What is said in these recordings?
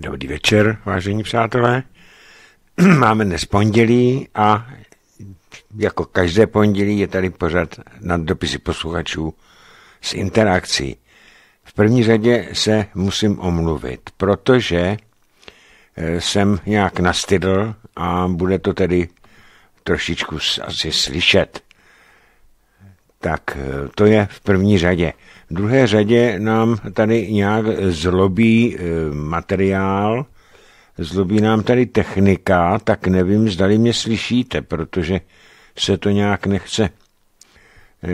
Dobrý večer, vážení přátelé. Máme dnes pondělí a jako každé pondělí je tady pořad nad dopisy posluchačů s interakcí. V první řadě se musím omluvit, protože eh, jsem nějak nastydl a bude to tedy trošičku asi slyšet. Tak eh, to je v první řadě druhé řadě nám tady nějak zlobí eh, materiál, zlobí nám tady technika, tak nevím, zdali mě slyšíte, protože se to nějak nechce. Eh,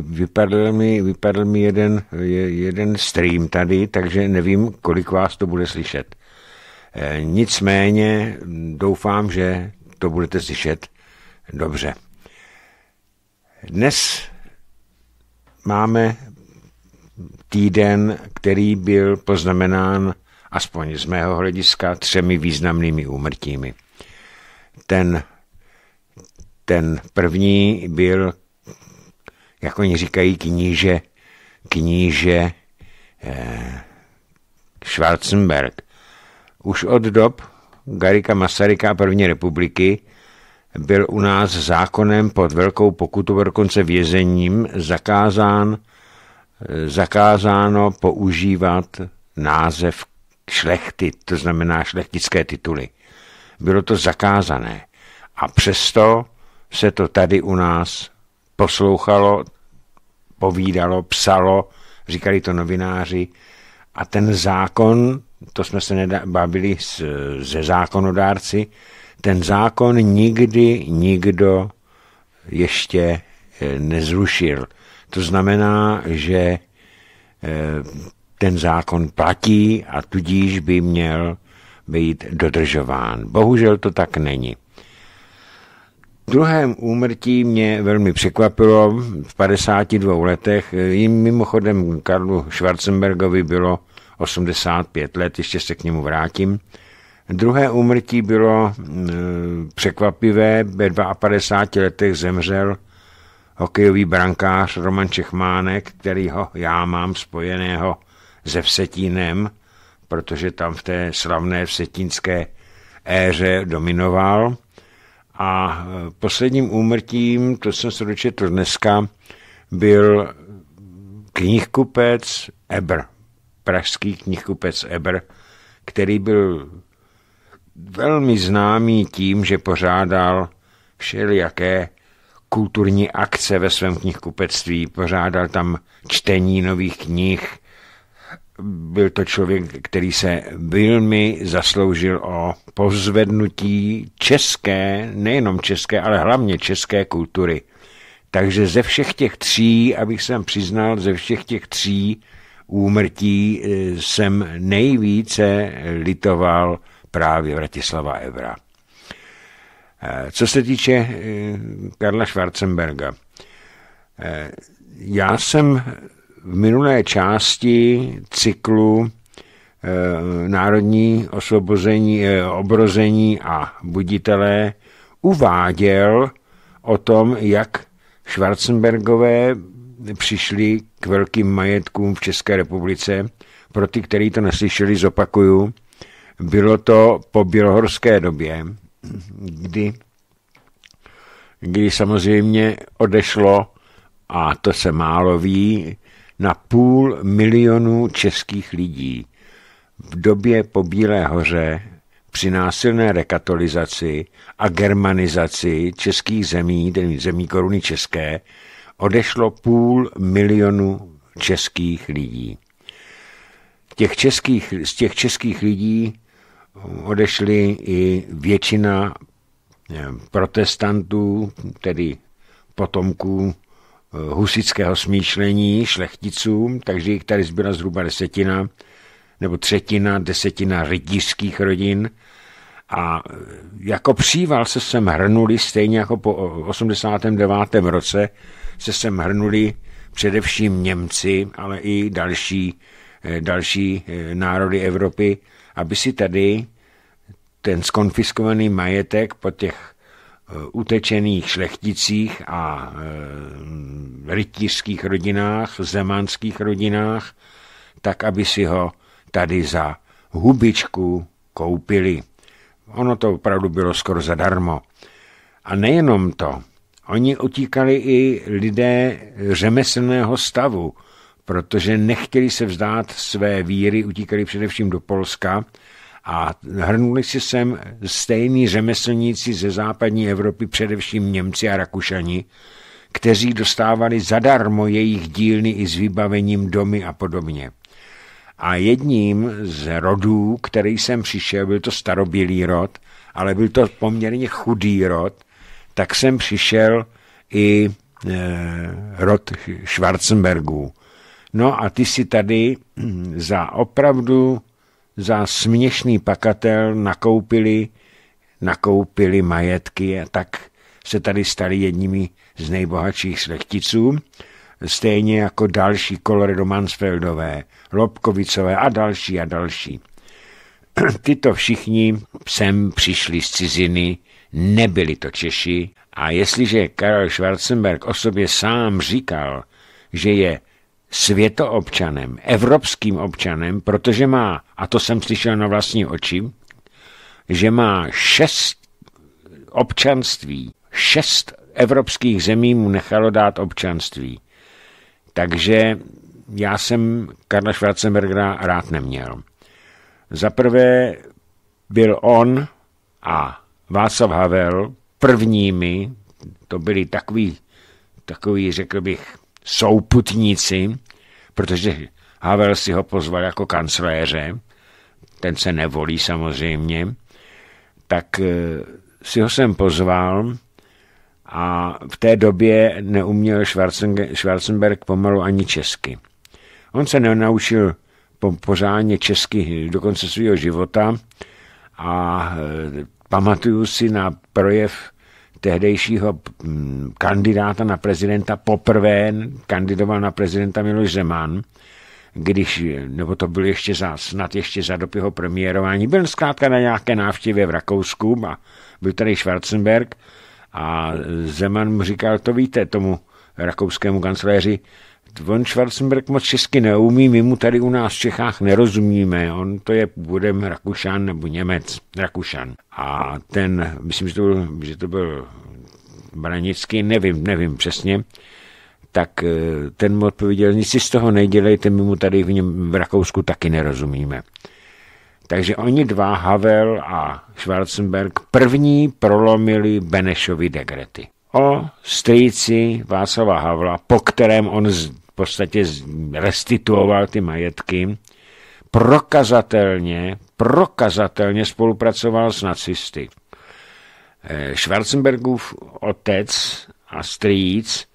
vypadl mi, vypadl mi jeden, jeden stream tady, takže nevím, kolik vás to bude slyšet. Eh, nicméně doufám, že to budete slyšet dobře. Dnes máme týden, který byl poznamenán aspoň z mého hlediska třemi významnými úmrtími. Ten, ten první byl, jak oni říkají, kníže, kníže eh, Schwarzenberg. Už od dob Garika Masaryka první republiky byl u nás zákonem pod velkou pokutu, dokonce vězením, zakázán Eh, zakázáno používat název šlechty, to znamená šlechtické tituly. Bylo to zakázané. A přesto se to tady u nás poslouchalo, povídalo, psalo, říkali to novináři. A ten zákon, to jsme se nedá, bavili s, ze zákonodárci, ten zákon nikdy nikdo ještě eh, nezrušil. To znamená, že eh, ten zákon platí a tudíž by měl být dodržován. Bohužel to tak není. V druhém úmrtí mě velmi překvapilo v 52 letech, eh, Jím mimochodem Karlu Schwarzenbergovi bylo 85 let, ještě se k němu vrátím. Druhé úmrtí bylo mm, eh, překvapivé, ve 52 letech zemřel hokejový brankář Roman Čechmánek, kterýho já mám spojeného se Vsetínem, protože tam v té slavné vsetínské éře dominoval. A e, posledním úmrtím, to jsem se dočetl dneska, byl knihkupec Ebr, pražský knihkupec Ebr, který byl velmi známý tím, že pořádal všelijaké kulturní akce ve svém knihkupectví, pořádal tam čtení nových knih. Byl to člověk, který se velmi zasloužil o pozvednutí české, nejenom české, ale hlavně české kultury. Takže ze všech těch tří, abych se přiznal, ze všech těch tří úmrtí eh, jsem nejvíce litoval právě Vratislava Evra. Eh, co se týče eh, Karla Schwarzenberga, eh, já jsem v minulé části cyklu Národní osvobození, obrození a buditelé uváděl o tom, jak Schwarzenbergové přišli k velkým majetkům v České republice. Pro ty, kteří to neslyšeli, zopakuju. Bylo to po bělohorské době, kdy, kdy samozřejmě odešlo, a to se málo ví, na půl milionu českých lidí. V době po Bílé hoře při násilné rekatolizaci a germanizaci českých zemí, tedy zemí koruny české, odešlo půl milionu českých lidí. Těch českých, z těch českých lidí odešli i většina eh, protestantů, tedy potomků eh, husického smýšlení šlechticům, takže jich tady zbyla zhruba desetina nebo třetina, desetina rytířských rodin a eh, jako příval se sem hrnuli, stejně jako po 89. roce, se sem hrnuli především Němci, ale i další, další národy Evropy, aby si tady ten skonfiskovaný majetek po těch eh, utečených šlechticích a eh, rytířských rodinách, zemánských rodinách, tak aby si ho tady za hubičku koupili. Ono to opravdu bylo skoro zadarmo. A nejenom to, oni utíkali i lidé řemeslného stavu, protože nechtěli se vzdát své víry, utíkali především do Polska a hrnuli si sem stejní řemeslníci ze západní Evropy, především Němci a Rakušani, kteří dostávali zadarmo jejich dílny i s vybavením domy a podobně. A jedním z rodů, který jsem přišel, byl to starobylý rod, ale byl to poměrně chudý rod, tak jsem přišel i e, rod Schwarzenbergů. No a ty si tady hm, za opravdu za směšný pakatel nakoupili, nakoupili majetky a tak se tady stali jedními z nejbohatších slechticů stejně jako další Colorado Mansfeldové, Lobkovicové a další a další. Tyto všichni sem přišli z ciziny, nebyli to Češi a jestliže Karel Schwarzenberg o sobě sám říkal, že je světoobčanem, evropským občanem, protože má, a to jsem slyšel na vlastní oči, že má šest občanství, šest evropských zemí mu nechalo dát občanství. Takže já jsem Karla Schwarzenberga rád neměl. Za prvé byl on a Václav Havel prvními, to byli takový, takový, řekl bych, souputníci, protože Havel si ho pozval jako kancléře, ten se nevolí samozřejmě, tak eh, si ho sem pozval a v té době neuměl Schwarzenberg pomalu ani česky. On se nenaučil pořádně česky do konce svého života a eh, pamatuju si na projev tehdejšího mm, kandidáta na prezidenta, poprvé kandidoval na prezidenta Miloš Zeman, když, nebo to byl ještě za, snad ještě za dob jeho premiérování, byl zkrátka na nějaké návštěvě v Rakousku a byl tady Schwarzenberg a Zeman mu říkal, to víte tomu rakouskému kancléři, on Schwarzenberg moc česky neumí, my mu tady u nás v Čechách nerozumíme, on to je původem Rakušan nebo Němec, Rakušan. A ten, myslím, že to byl, že to byl Branický, nevím, nevím přesně, tak eh, ten mu odpověděl, nic si z toho nedělejte, my mu tady v, něm, v Rakousku taky nerozumíme. Takže oni dva, Havel a Schwarzenberg, první prolomili Benešovi dekrety o strýci Václava Havla, po kterém on podstatě restituoval ty majetky, prokazatelně, prokazatelně spolupracoval s nacisty. Eh, Schwarzenbergův otec a strýc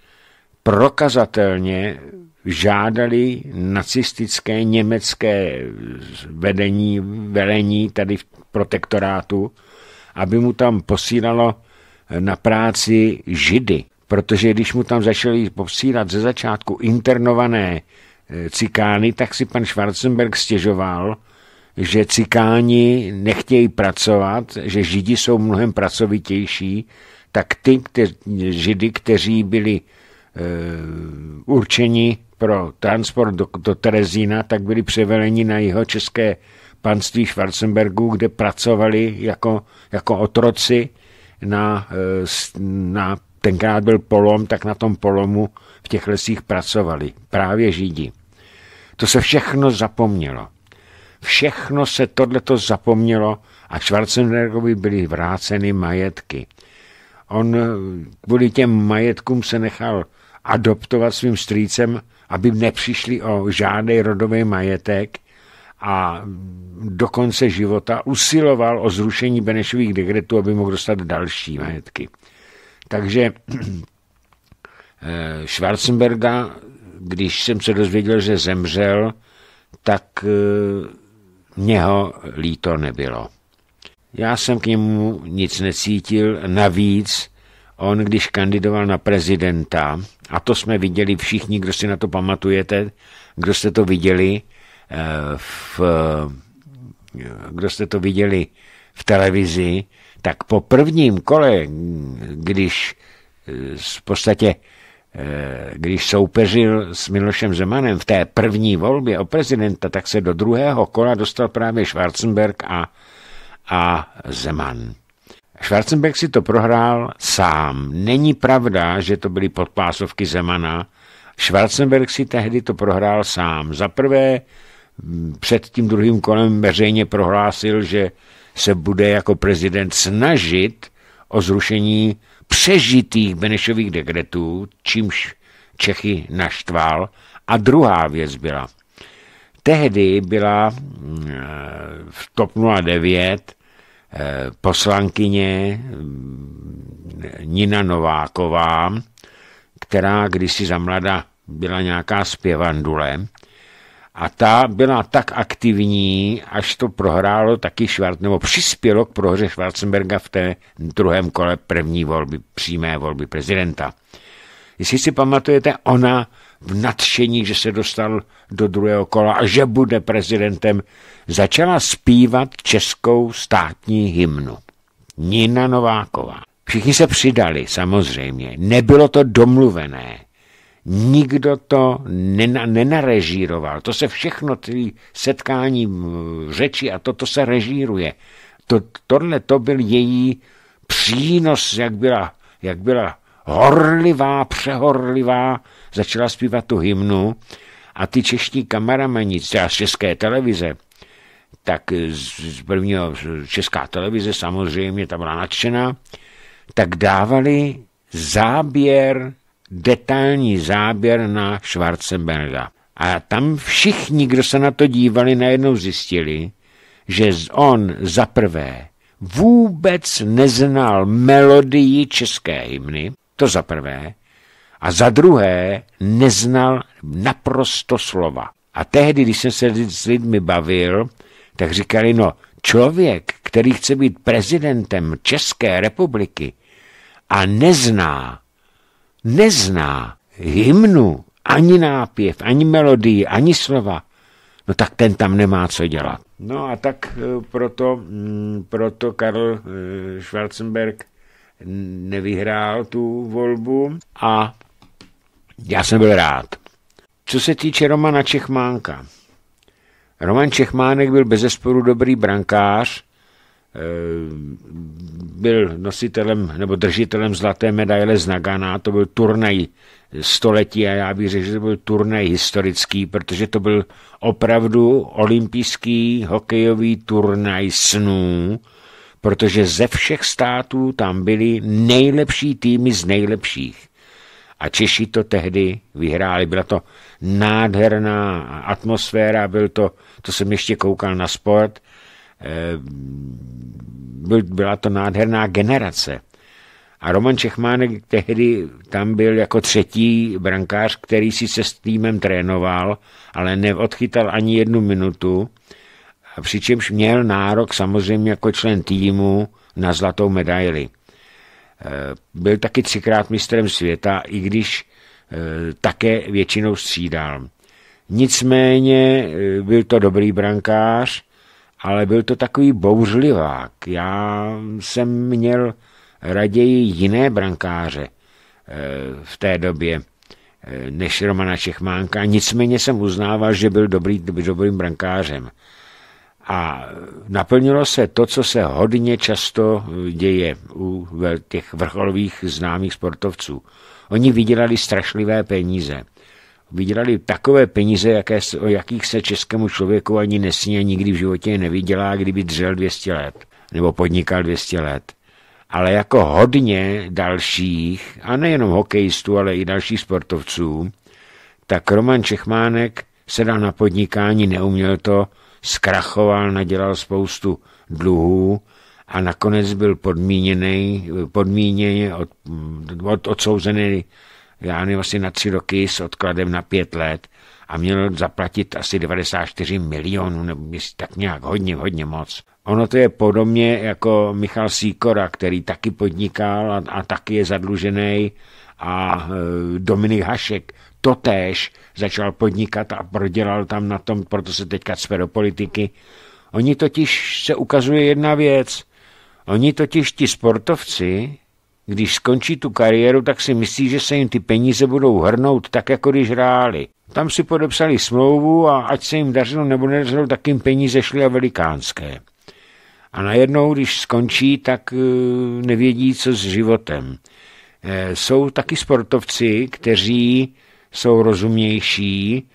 prokazatelně žádali nacistické německé vedení, velení tady v protektorátu, aby mu tam posílalo na práci židy protože když mu tam začali posílat ze začátku internované e, cikány, tak si pan Schwarzenberg stěžoval, že cikáni nechtějí pracovat, že židi jsou mnohem pracovitější, tak ty kte židy, kteří byli e, určeni pro transport do, do Terezína, tak byli převeleni na jeho české panství Schwarzenbergu, kde pracovali jako, jako otroci na, e, na tenkrát byl polom, tak na tom polomu v těch lesích pracovali právě Židi. To se všechno zapomnělo. Všechno se tohleto zapomnělo a Schwarzenbergovi byly vráceny majetky. On kvůli těm majetkům se nechal adoptovat svým strýcem, aby nepřišli o žádný rodový majetek a do konce života usiloval o zrušení Benešových dekretů, aby mohl dostat další majetky. Takže eh, Schwarzenberga, když jsem se dozvěděl, že zemřel, tak eh, něho líto nebylo. Já jsem k němu nic necítil, navíc on, když kandidoval na prezidenta, a to jsme viděli všichni, kdo si na to pamatujete, kdo jste to viděli eh, v, kdo jste to viděli v televizi, tak po prvním kole, když eh, v podstatě eh, když soupeřil s Milošem Zemanem v té první volbě o prezidenta, tak se do druhého kola dostal právě Schwarzenberg a, a Zeman. Schwarzenberg si to prohrál sám. Není pravda, že to byly podpásovky Zemana. Schwarzenberg si tehdy to prohrál sám. Za prvé před tím druhým kolem veřejně prohlásil, že se bude jako prezident snažit o zrušení přežitých Benešových dekretů, čímž Čechy naštval. A druhá věc byla, tehdy byla mm, eh, v TOP 09 eh, poslankyně mm, Nina Nováková, která kdysi za mlada byla nějaká zpěvandule, a ta byla tak aktivní, až to prohrálo taky Švart, nebo přispělo k prohře Schwarzenberga v té druhém kole první volby, přímé volby prezidenta. Jestli si pamatujete, ona v nadšení, že se dostal do druhého kola a že bude prezidentem, začala zpívat českou státní hymnu. Nina Nováková. Všichni se přidali, samozřejmě. Nebylo to domluvené. Nikdo to nena, nenarežíroval. To se všechno, ty setkání řeči a toto to se režíruje. To, tohle to byl její přínos, jak byla, jak byla horlivá, přehorlivá, začala zpívat tu hymnu a ty čeští kameramani třeba z české televize, tak z prvního česká televize samozřejmě, ta byla nadšená, tak dávali záběr detailní záběr na Schwarzenberga. A tam všichni, kdo se na to dívali, najednou zjistili, že on za prvé vůbec neznal melodii české hymny, to za prvé, a za druhé neznal naprosto slova. A tehdy, když jsem se s lidmi bavil, tak říkali, no, člověk, který chce být prezidentem České republiky a nezná nezná hymnu, ani nápěv, ani melodii, ani slova, no tak ten tam nemá co dělat. No a tak eh, proto, mm, proto Karl eh, Schwarzenberg nevyhrál tu volbu a já jsem byl rád. Co se týče Romana Čechmánka, Roman Čechmánek byl bezesporu dobrý brankář, Eh, byl nositelem nebo držitelem zlaté medaile z Nagana, to byl turnaj století a já bych řekl, že to byl turnaj historický, protože to byl opravdu olympijský hokejový turnaj snů, protože ze všech států tam byly nejlepší týmy z nejlepších. A Češi to tehdy vyhráli. Byla to nádherná atmosféra, byl to, to jsem ještě koukal na sport – Eh, byla to nádherná generace. A Roman Čechmánek tehdy tam byl jako třetí brankář, který si se s týmem trénoval, ale neodchytal ani jednu minutu, přičemž měl nárok samozřejmě jako člen týmu na zlatou medaili. Eh, byl taky třikrát mistrem světa, i když eh, také většinou střídal. Nicméně byl to dobrý brankář, ale byl to takový bouřlivák. Já jsem měl raději jiné brankáře eh, v té době eh, než Romana Čechmánka. Nicméně jsem uznával, že byl dobrý, dobrým brankářem. A naplnilo se to, co se hodně často děje u těch vrcholových známých sportovců. Oni vydělali strašlivé peníze vydělali takové peníze, jaké, o jakých se českému člověku ani nesní a nikdy v životě nevydělá, kdyby dřel 200 let nebo podnikal 200 let. Ale jako hodně dalších, a nejenom hokejistů, ale i dalších sportovců, tak Roman Čechmánek se dal na podnikání, neuměl to, zkrachoval, nadělal spoustu dluhů a nakonec byl podmíněný, podmíněně od, od, odsouzený já nevím, asi na tři roky s odkladem na pět let a měl zaplatit asi 94 milionů, nebo tak nějak hodně, hodně moc. Ono to je podobně jako Michal Sýkora, který taky podnikal a, a taky je zadlužený a e, Dominik Hašek totéž začal podnikat a prodělal tam na tom, proto se teďka cpe do politiky. Oni totiž se ukazuje jedna věc. Oni totiž ti sportovci když skončí tu kariéru, tak si myslí, že se jim ty peníze budou hrnout tak, jako když hráli. Tam si podepsali smlouvu a ať se jim dařilo nebo nedařilo, tak jim peníze šly a velikánské. A najednou, když skončí, tak eh, nevědí, co s životem. Eh, jsou taky sportovci, kteří jsou rozumější,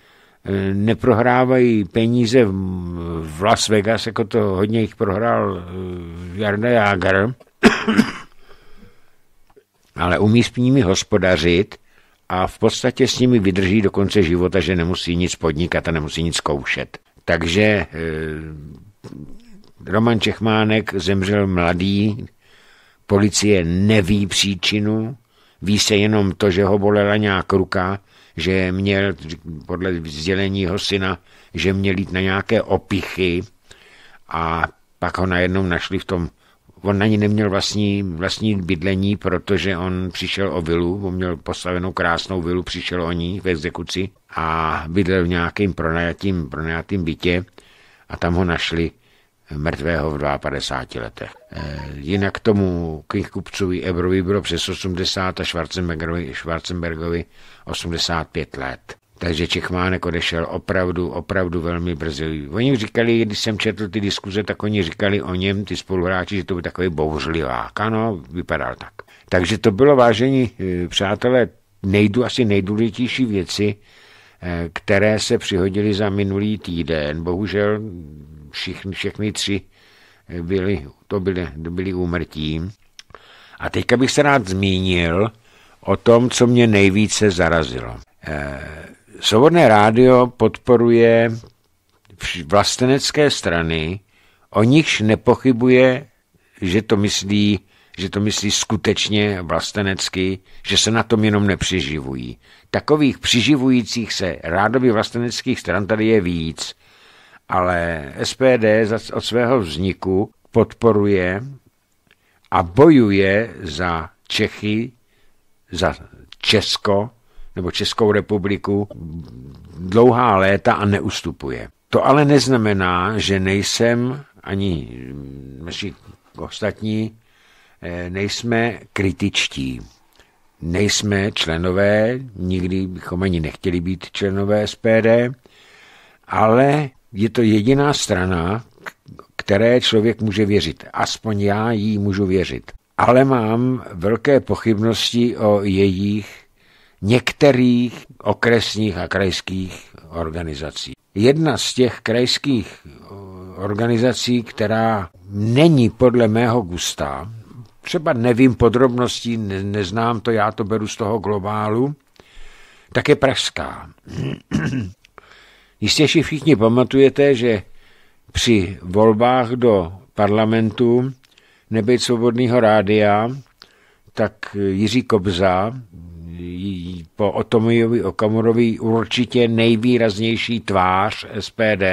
eh, neprohrávají peníze v Las Vegas, jako to hodně jich prohrál Jarda Jager ale umí s nimi hospodařit a v podstatě s nimi vydrží do konce života, že nemusí nic podnikat a nemusí nic zkoušet. Takže eh, Roman Čechmánek zemřel mladý, policie neví příčinu, ví se jenom to, že ho bolela nějak ruka, že měl, podle vzdělení jeho syna, že měl jít na nějaké opichy a pak ho najednou našli v tom on ní neměl vlastní, vlastní bydlení, protože on přišel o vilu, on měl postavenou krásnou vilu, přišel o ní v exekuci a bydlel v nějakým pronajatým, pronajatým bytě a tam ho našli mrtvého v 52 letech. Eh, jinak tomu knihkupcovi Ebrovi bylo přes 80 a Schwarzenbergovi, Schwarzenbergovi 85 let. Takže Čechmánek odešel opravdu, opravdu velmi brzy. Oni říkali, když jsem četl ty diskuze, tak oni říkali o něm, ty spoluhráči, že to byl takový bouřlivák. Ano, vypadal tak. Takže to bylo, vážení eh, přátelé, nejdu asi nejdůležitější věci, eh, které se přihodily za minulý týden. Bohužel všichni, všechny tři eh, byly, to byly, byly úmrtí. A teďka bych se rád zmínil o tom, co mě nejvíce zarazilo. Svobodné rádio podporuje vlastenecké strany, o nichž nepochybuje, že to myslí že to myslí skutečně vlastenecky, že se na tom jenom nepřiživují. Takových přiživujících se rádoby vlasteneckých stran tady je víc, ale SPD od svého vzniku podporuje a bojuje za Čechy, za Česko, nebo Českou republiku dlouhá léta a neustupuje. To ale neznamená, že nejsem ani naši ostatní, eh, nejsme kritičtí. Nejsme členové, nikdy bychom ani nechtěli být členové SPD, ale je to jediná strana, které člověk může věřit. Aspoň já jí můžu věřit. Ale mám velké pochybnosti o jejich některých okresních a krajských organizací. Jedna z těch krajských eh, organizací, která není podle mého gusta, třeba nevím podrobností, ne, neznám to, já to beru z toho globálu, tak je pražská. Jistě si všichni pamatujete, že při volbách do parlamentu nebejt svobodného rádia, tak Jiří Kobza, po Otomijovi Okamurovi určitě nejvýraznější tvář SPD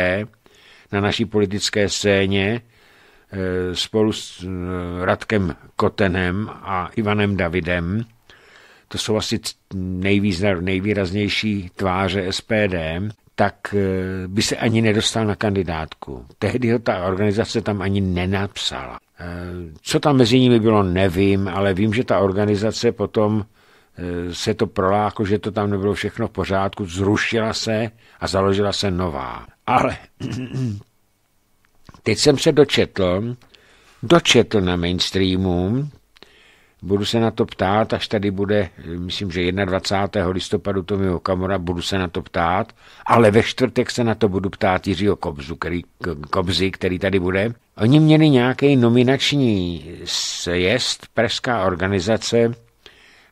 na naší politické scéně eh, spolu s eh, Radkem Kotenem a Ivanem Davidem. To jsou asi nejvýraznější tváře SPD tak eh, by se ani nedostal na kandidátku. Tehdy ho ta organizace tam ani nenapsala. Co tam mezi nimi bylo, nevím, ale vím, že ta organizace potom Eh, se to proláko, že to tam nebylo všechno v pořádku, zrušila se a založila se nová. Ale teď jsem se dočetl, dočetl na mainstreamu, budu se na to ptát, až tady bude, eh, myslím, že 21. listopadu Tomio Kamora, budu se na to ptát, ale ve čtvrtek se na to budu ptát Jiřího Kobzu, který, Kobzy, který tady bude. Oni měli nějaký nominační eh, sjezd, pražská organizace,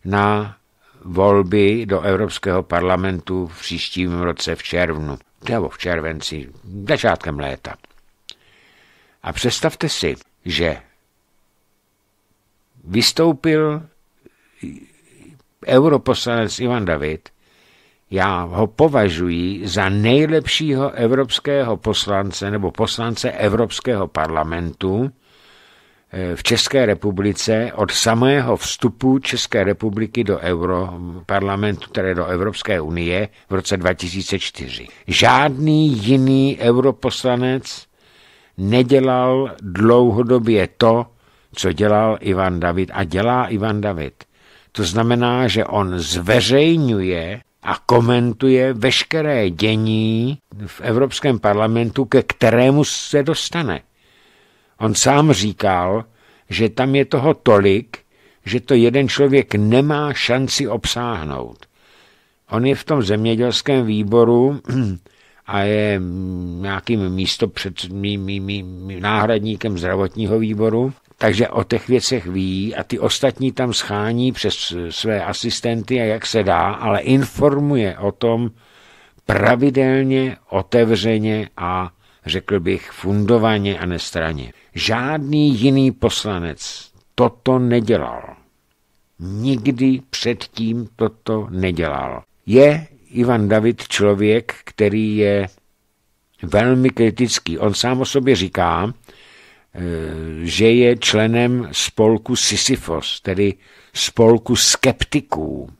na volby do Evropského parlamentu v příštím roce v červnu, nebo v červenci, začátkem léta. A představte si, že vystoupil europoslanec Ivan David, já ho považuji za nejlepšího evropského poslance nebo poslance Evropského parlamentu, Eh, v České republice od samého vstupu České republiky do parlamentu, tedy do Evropské unie v roce 2004. Žádný jiný europoslanec nedělal dlouhodobě to, co dělal Ivan David a dělá Ivan David. To znamená, že on zveřejňuje a komentuje veškeré dění v Evropském parlamentu, ke kterému se dostane. On sám říkal, že tam je toho tolik, že to jeden člověk nemá šanci obsáhnout. On je v tom zemědělském výboru a je nějakým místo před mý, mý, mý, mý, náhradníkem zdravotního výboru, takže o těch věcech ví a ty ostatní tam schání přes své asistenty a jak se dá, ale informuje o tom pravidelně, otevřeně a řekl bych fundovaně a nestraně. Žádný jiný poslanec toto nedělal. Nikdy předtím toto nedělal. Je Ivan David člověk, který je velmi kritický. On sám o sobě říká, eh, že je členem spolku Sisyfos, tedy spolku skeptiků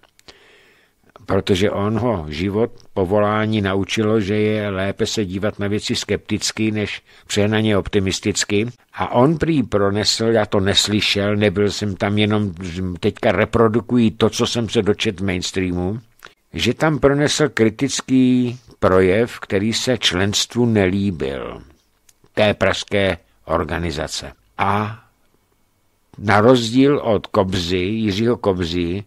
protože on ho život, povolání naučilo, že je lépe se dívat na věci skepticky než přehnaně optimisticky. A on prý pronesl, já to neslyšel, nebyl jsem tam jenom, teďka reprodukují to, co jsem se dočet v mainstreamu, že tam pronesl kritický projev, který se členstvu nelíbil, té pražské organizace. A na rozdíl od Kobzy, Jiřího Kobzy,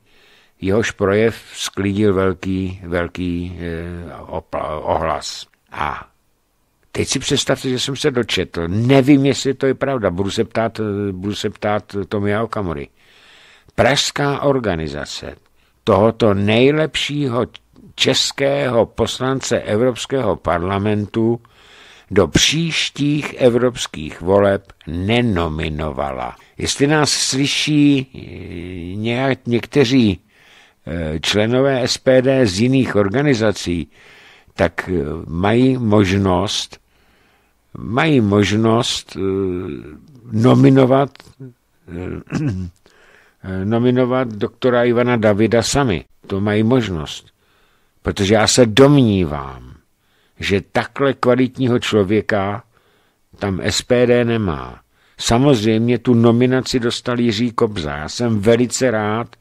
jehož projev sklidil velký, velký eh, ohlas. A teď si představte, že jsem se dočetl. Nevím, jestli to je pravda. Budu se ptát, eh, budu se ptát Tomia Okamory. Pražská organizace tohoto nejlepšího českého poslance Evropského parlamentu do příštích evropských voleb nenominovala. Jestli nás slyší eh, nějak někteří členové SPD z jiných organizací, tak eh, mají možnost mají možnost eh, nominovat eh, nominovat doktora Ivana Davida sami. To mají možnost. Protože já se domnívám, že takhle kvalitního člověka tam SPD nemá. Samozřejmě tu nominaci dostal Jiří Kobza. Já jsem velice rád,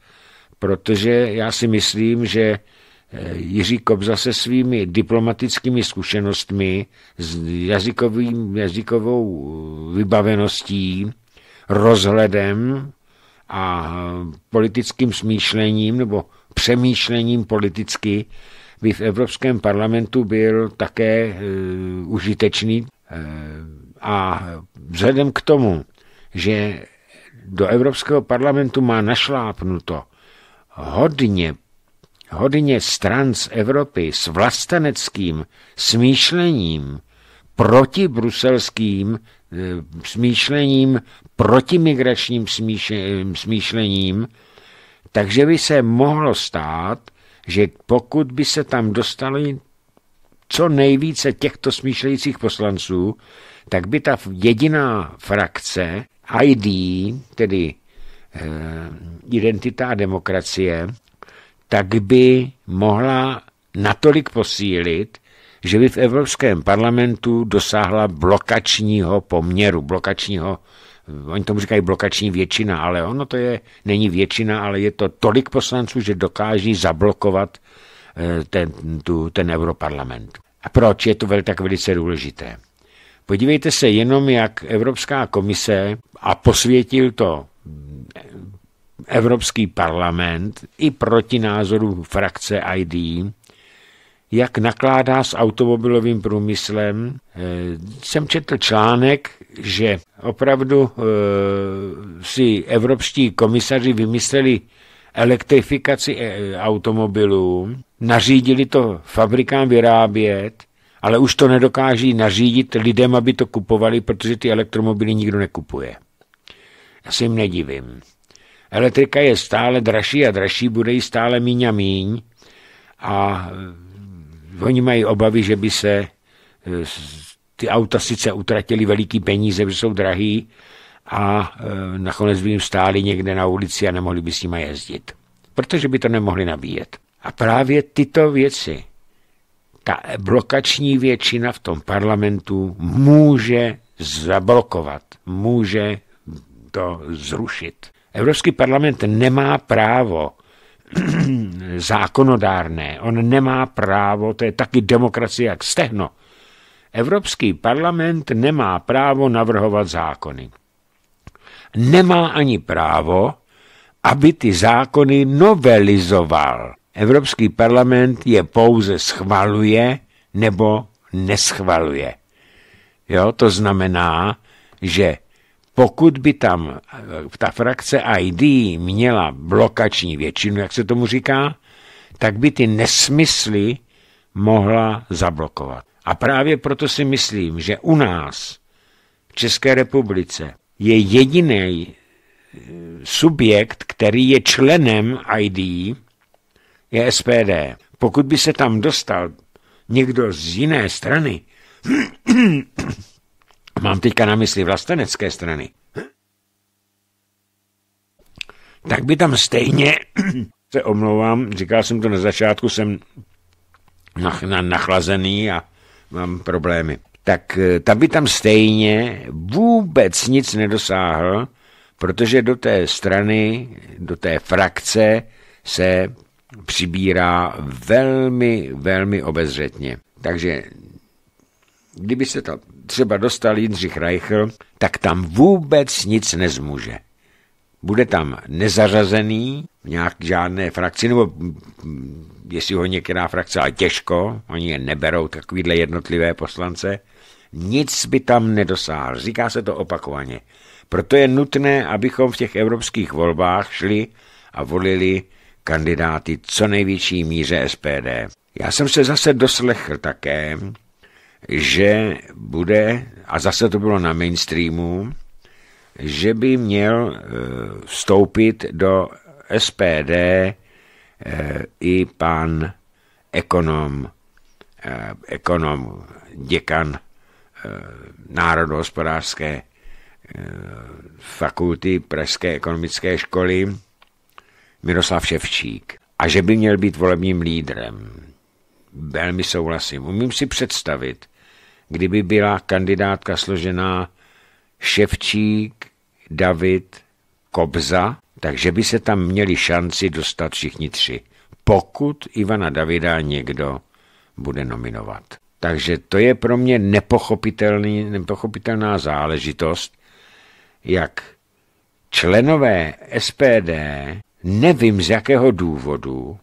protože já si myslím, že eh, Jiří Kobza se svými diplomatickými zkušenostmi, s jazykovým, jazykovou eh, vybaveností, rozhledem a eh, politickým smýšlením nebo přemýšlením politicky by v Evropském parlamentu byl také e, užitečný. E, a vzhledem k tomu, že do Evropského parlamentu má našlápnuto hodně, hodně stran z Evropy s vlasteneckým smýšlením proti bruselským eh, smýšlením, protimigračním smýšlením, takže by se mohlo stát, že pokud by se tam dostali co nejvíce těchto smýšlejících poslanců, tak by ta jediná frakce ID, tedy Eh, identita a demokracie, tak by mohla natolik posílit, že by v Evropském parlamentu dosáhla blokačního poměru, blokačního, eh, oni tomu říkají blokační většina, ale ono to je, není většina, ale je to tolik poslanců, že dokáží zablokovat eh, ten, tu, ten Europarlament. A proč je to vel, tak velice důležité? Podívejte se jenom, jak Evropská komise, a posvětil to Evropský parlament i proti názoru frakce ID, jak nakládá s automobilovým průmyslem. Eh, jsem četl článek, že opravdu eh, si evropští komisaři vymysleli elektrifikaci eh, automobilů, nařídili to fabrikám vyrábět, ale už to nedokáží nařídit lidem, aby to kupovali, protože ty elektromobily nikdo nekupuje si jim nedivím. Elektrika je stále dražší a dražší, bude jí stále míň a míň a eh, oni mají obavy, že by se eh, ty auta sice utratili veliký peníze, protože jsou drahý a eh, nakonec by jim stáli někde na ulici a nemohli by s nimi jezdit, protože by to nemohli nabíjet. A právě tyto věci, ta blokační většina v tom parlamentu může zablokovat, může to zrušit. Evropský parlament nemá právo zákonodárné, on nemá právo, to je taky demokracie jak stehno. Evropský parlament nemá právo navrhovat zákony. Nemá ani právo, aby ty zákony novelizoval. Evropský parlament je pouze schvaluje nebo neschvaluje. Jo, to znamená, že pokud by tam eh, ta frakce ID měla blokační většinu, jak se tomu říká, tak by ty nesmysly mohla zablokovat. A právě proto si myslím, že u nás, v České republice, je jediný eh, subjekt, který je členem ID, je SPD. Pokud by se tam dostal někdo z jiné strany, Mám teďka na mysli vlastenecké strany. Tak by tam stejně, se omlouvám, říkal jsem to na začátku, jsem nach, na, nachlazený a mám problémy. Tak eh, ta by tam stejně vůbec nic nedosáhl, protože do té strany, do té frakce se přibírá velmi, velmi obezřetně. Takže kdyby se to třeba dostal Jindřich Reichl, tak tam vůbec nic nezmůže. Bude tam nezařazený v nějak žádné frakci, nebo jestli ho některá frakce, ale těžko, oni je neberou, takovýhle jednotlivé poslance, nic by tam nedosáhl. Říká se to opakovaně. Proto je nutné, abychom v těch evropských volbách šli a volili kandidáty co největší míře SPD. Já jsem se zase doslechl také, že bude, a zase to bylo na mainstreamu, že by měl eh, vstoupit do SPD eh, i pan ekonom, eh, ekonom děkan Národohospodářské fakulty Pražské ekonomické školy Miroslav Ševčík a že by měl být volebním lídrem velmi souhlasím. Umím si představit, kdyby byla kandidátka složená Ševčík, David, Kobza, takže by se tam měli šanci dostat všichni tři, pokud Ivana Davida někdo bude nominovat. Takže to je pro mě nepochopitelný, nepochopitelná záležitost, jak členové SPD, nevím z jakého důvodu,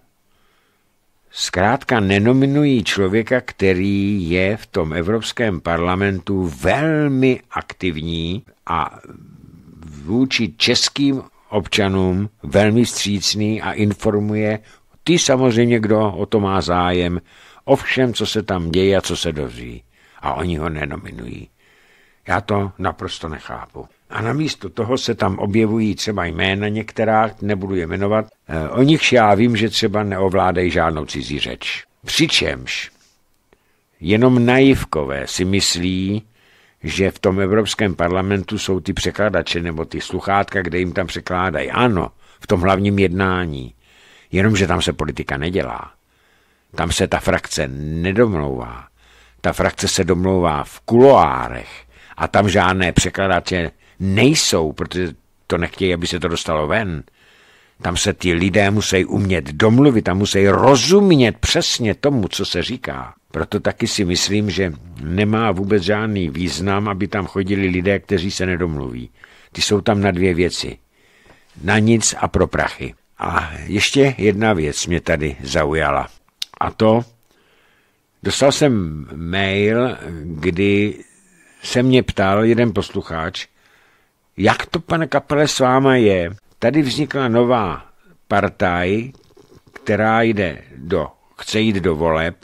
Zkrátka nenominují člověka, který je v tom Evropském parlamentu velmi aktivní a vůči českým občanům velmi střícný a informuje ty samozřejmě, kdo o to má zájem, o všem, co se tam děje a co se dozví. A oni ho nenominují. Já to naprosto nechápu a namísto toho se tam objevují třeba jména některá, nebudu je jmenovat, eh, o nichž já vím, že třeba neovládají žádnou cizí řeč. Přičemž jenom naivkové si myslí, že v tom Evropském parlamentu jsou ty překladače nebo ty sluchátka, kde jim tam překládají. Ano, v tom hlavním jednání. Jenomže tam se politika nedělá. Tam se ta frakce nedomlouvá. Ta frakce se domlouvá v kuloárech a tam žádné překladače nejsou, protože to nechtějí, aby se to dostalo ven. Tam se ti lidé musí umět domluvit tam musí rozumět přesně tomu, co se říká. Proto taky si myslím, že nemá vůbec žádný význam, aby tam chodili lidé, kteří se nedomluví. Ty jsou tam na dvě věci. Na nic a pro prachy. A ještě jedna věc mě tady zaujala. A to, dostal jsem mail, kdy se mě ptal jeden posluchač, jak to, pane Kapele, s váma je? Tady vznikla nová partaj, která jde do, chce jít do voleb,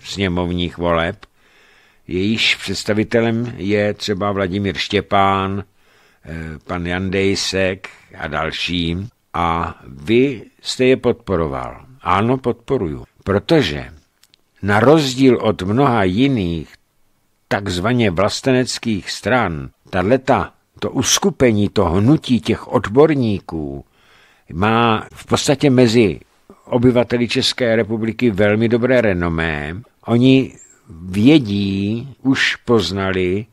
sněmovních voleb. Jejíž představitelem je třeba Vladimír Štěpán, eh, pan Jan Dejsek a další. A vy jste je podporoval. Ano, podporuju. Protože na rozdíl od mnoha jiných takzvaně vlasteneckých stran, tato to uskupení, to hnutí těch odborníků má v podstatě mezi obyvateli České republiky velmi dobré renomé. Oni vědí, už poznali,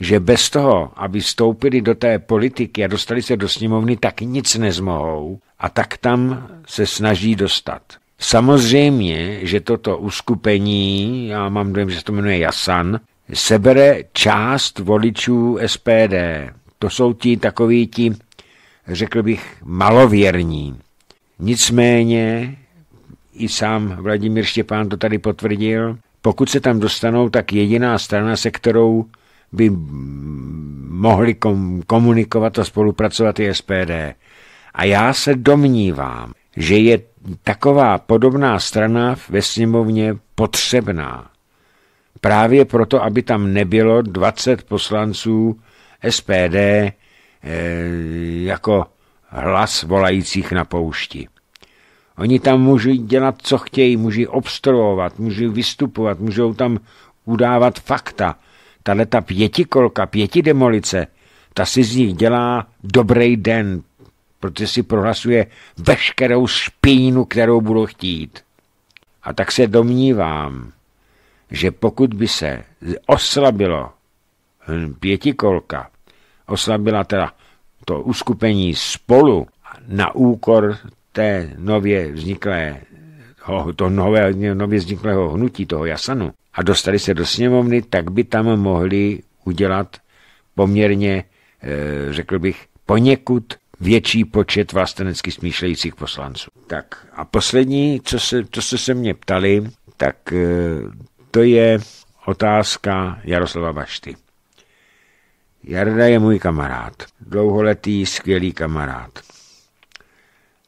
že bez toho, aby vstoupili do té politiky a dostali se do sněmovny, tak nic nezmohou a tak tam se snaží dostat. Samozřejmě, že toto uskupení, já mám dojem, že se to jmenuje Jasan, sebere část voličů SPD. To jsou ti takoví ti, řekl bych, malověrní. Nicméně, i sám Vladimír Štěpán to tady potvrdil, pokud se tam dostanou, tak jediná strana, se kterou by mohli komunikovat a spolupracovat je SPD. A já se domnívám, že je taková podobná strana ve sněmovně potřebná právě proto, aby tam nebylo 20 poslanců SPD e, eh, jako hlas volajících na poušti. Oni tam můžou dělat, co chtějí, můžou obstruovat, můžou vystupovat, můžou tam udávat fakta. Tahle ta pětikolka, pětidemolice, ta si z nich dělá dobrý den, protože si prohlasuje veškerou špínu, kterou budou chtít. A tak se domnívám, že pokud by se oslabilo hm, pětikolka, oslabila teda to uskupení spolu na úkor té nově vzniklé toho nové, nově vzniklého hnutí, toho jasanu, a dostali se do sněmovny, tak by tam mohli udělat poměrně, eh, řekl bych, poněkud větší počet vlastenecky smýšlejících poslanců. Tak a poslední, co se, co co se mě ptali, tak eh, to je otázka Jaroslava Bašty. Jarda je můj kamarád, dlouholetý, skvělý kamarád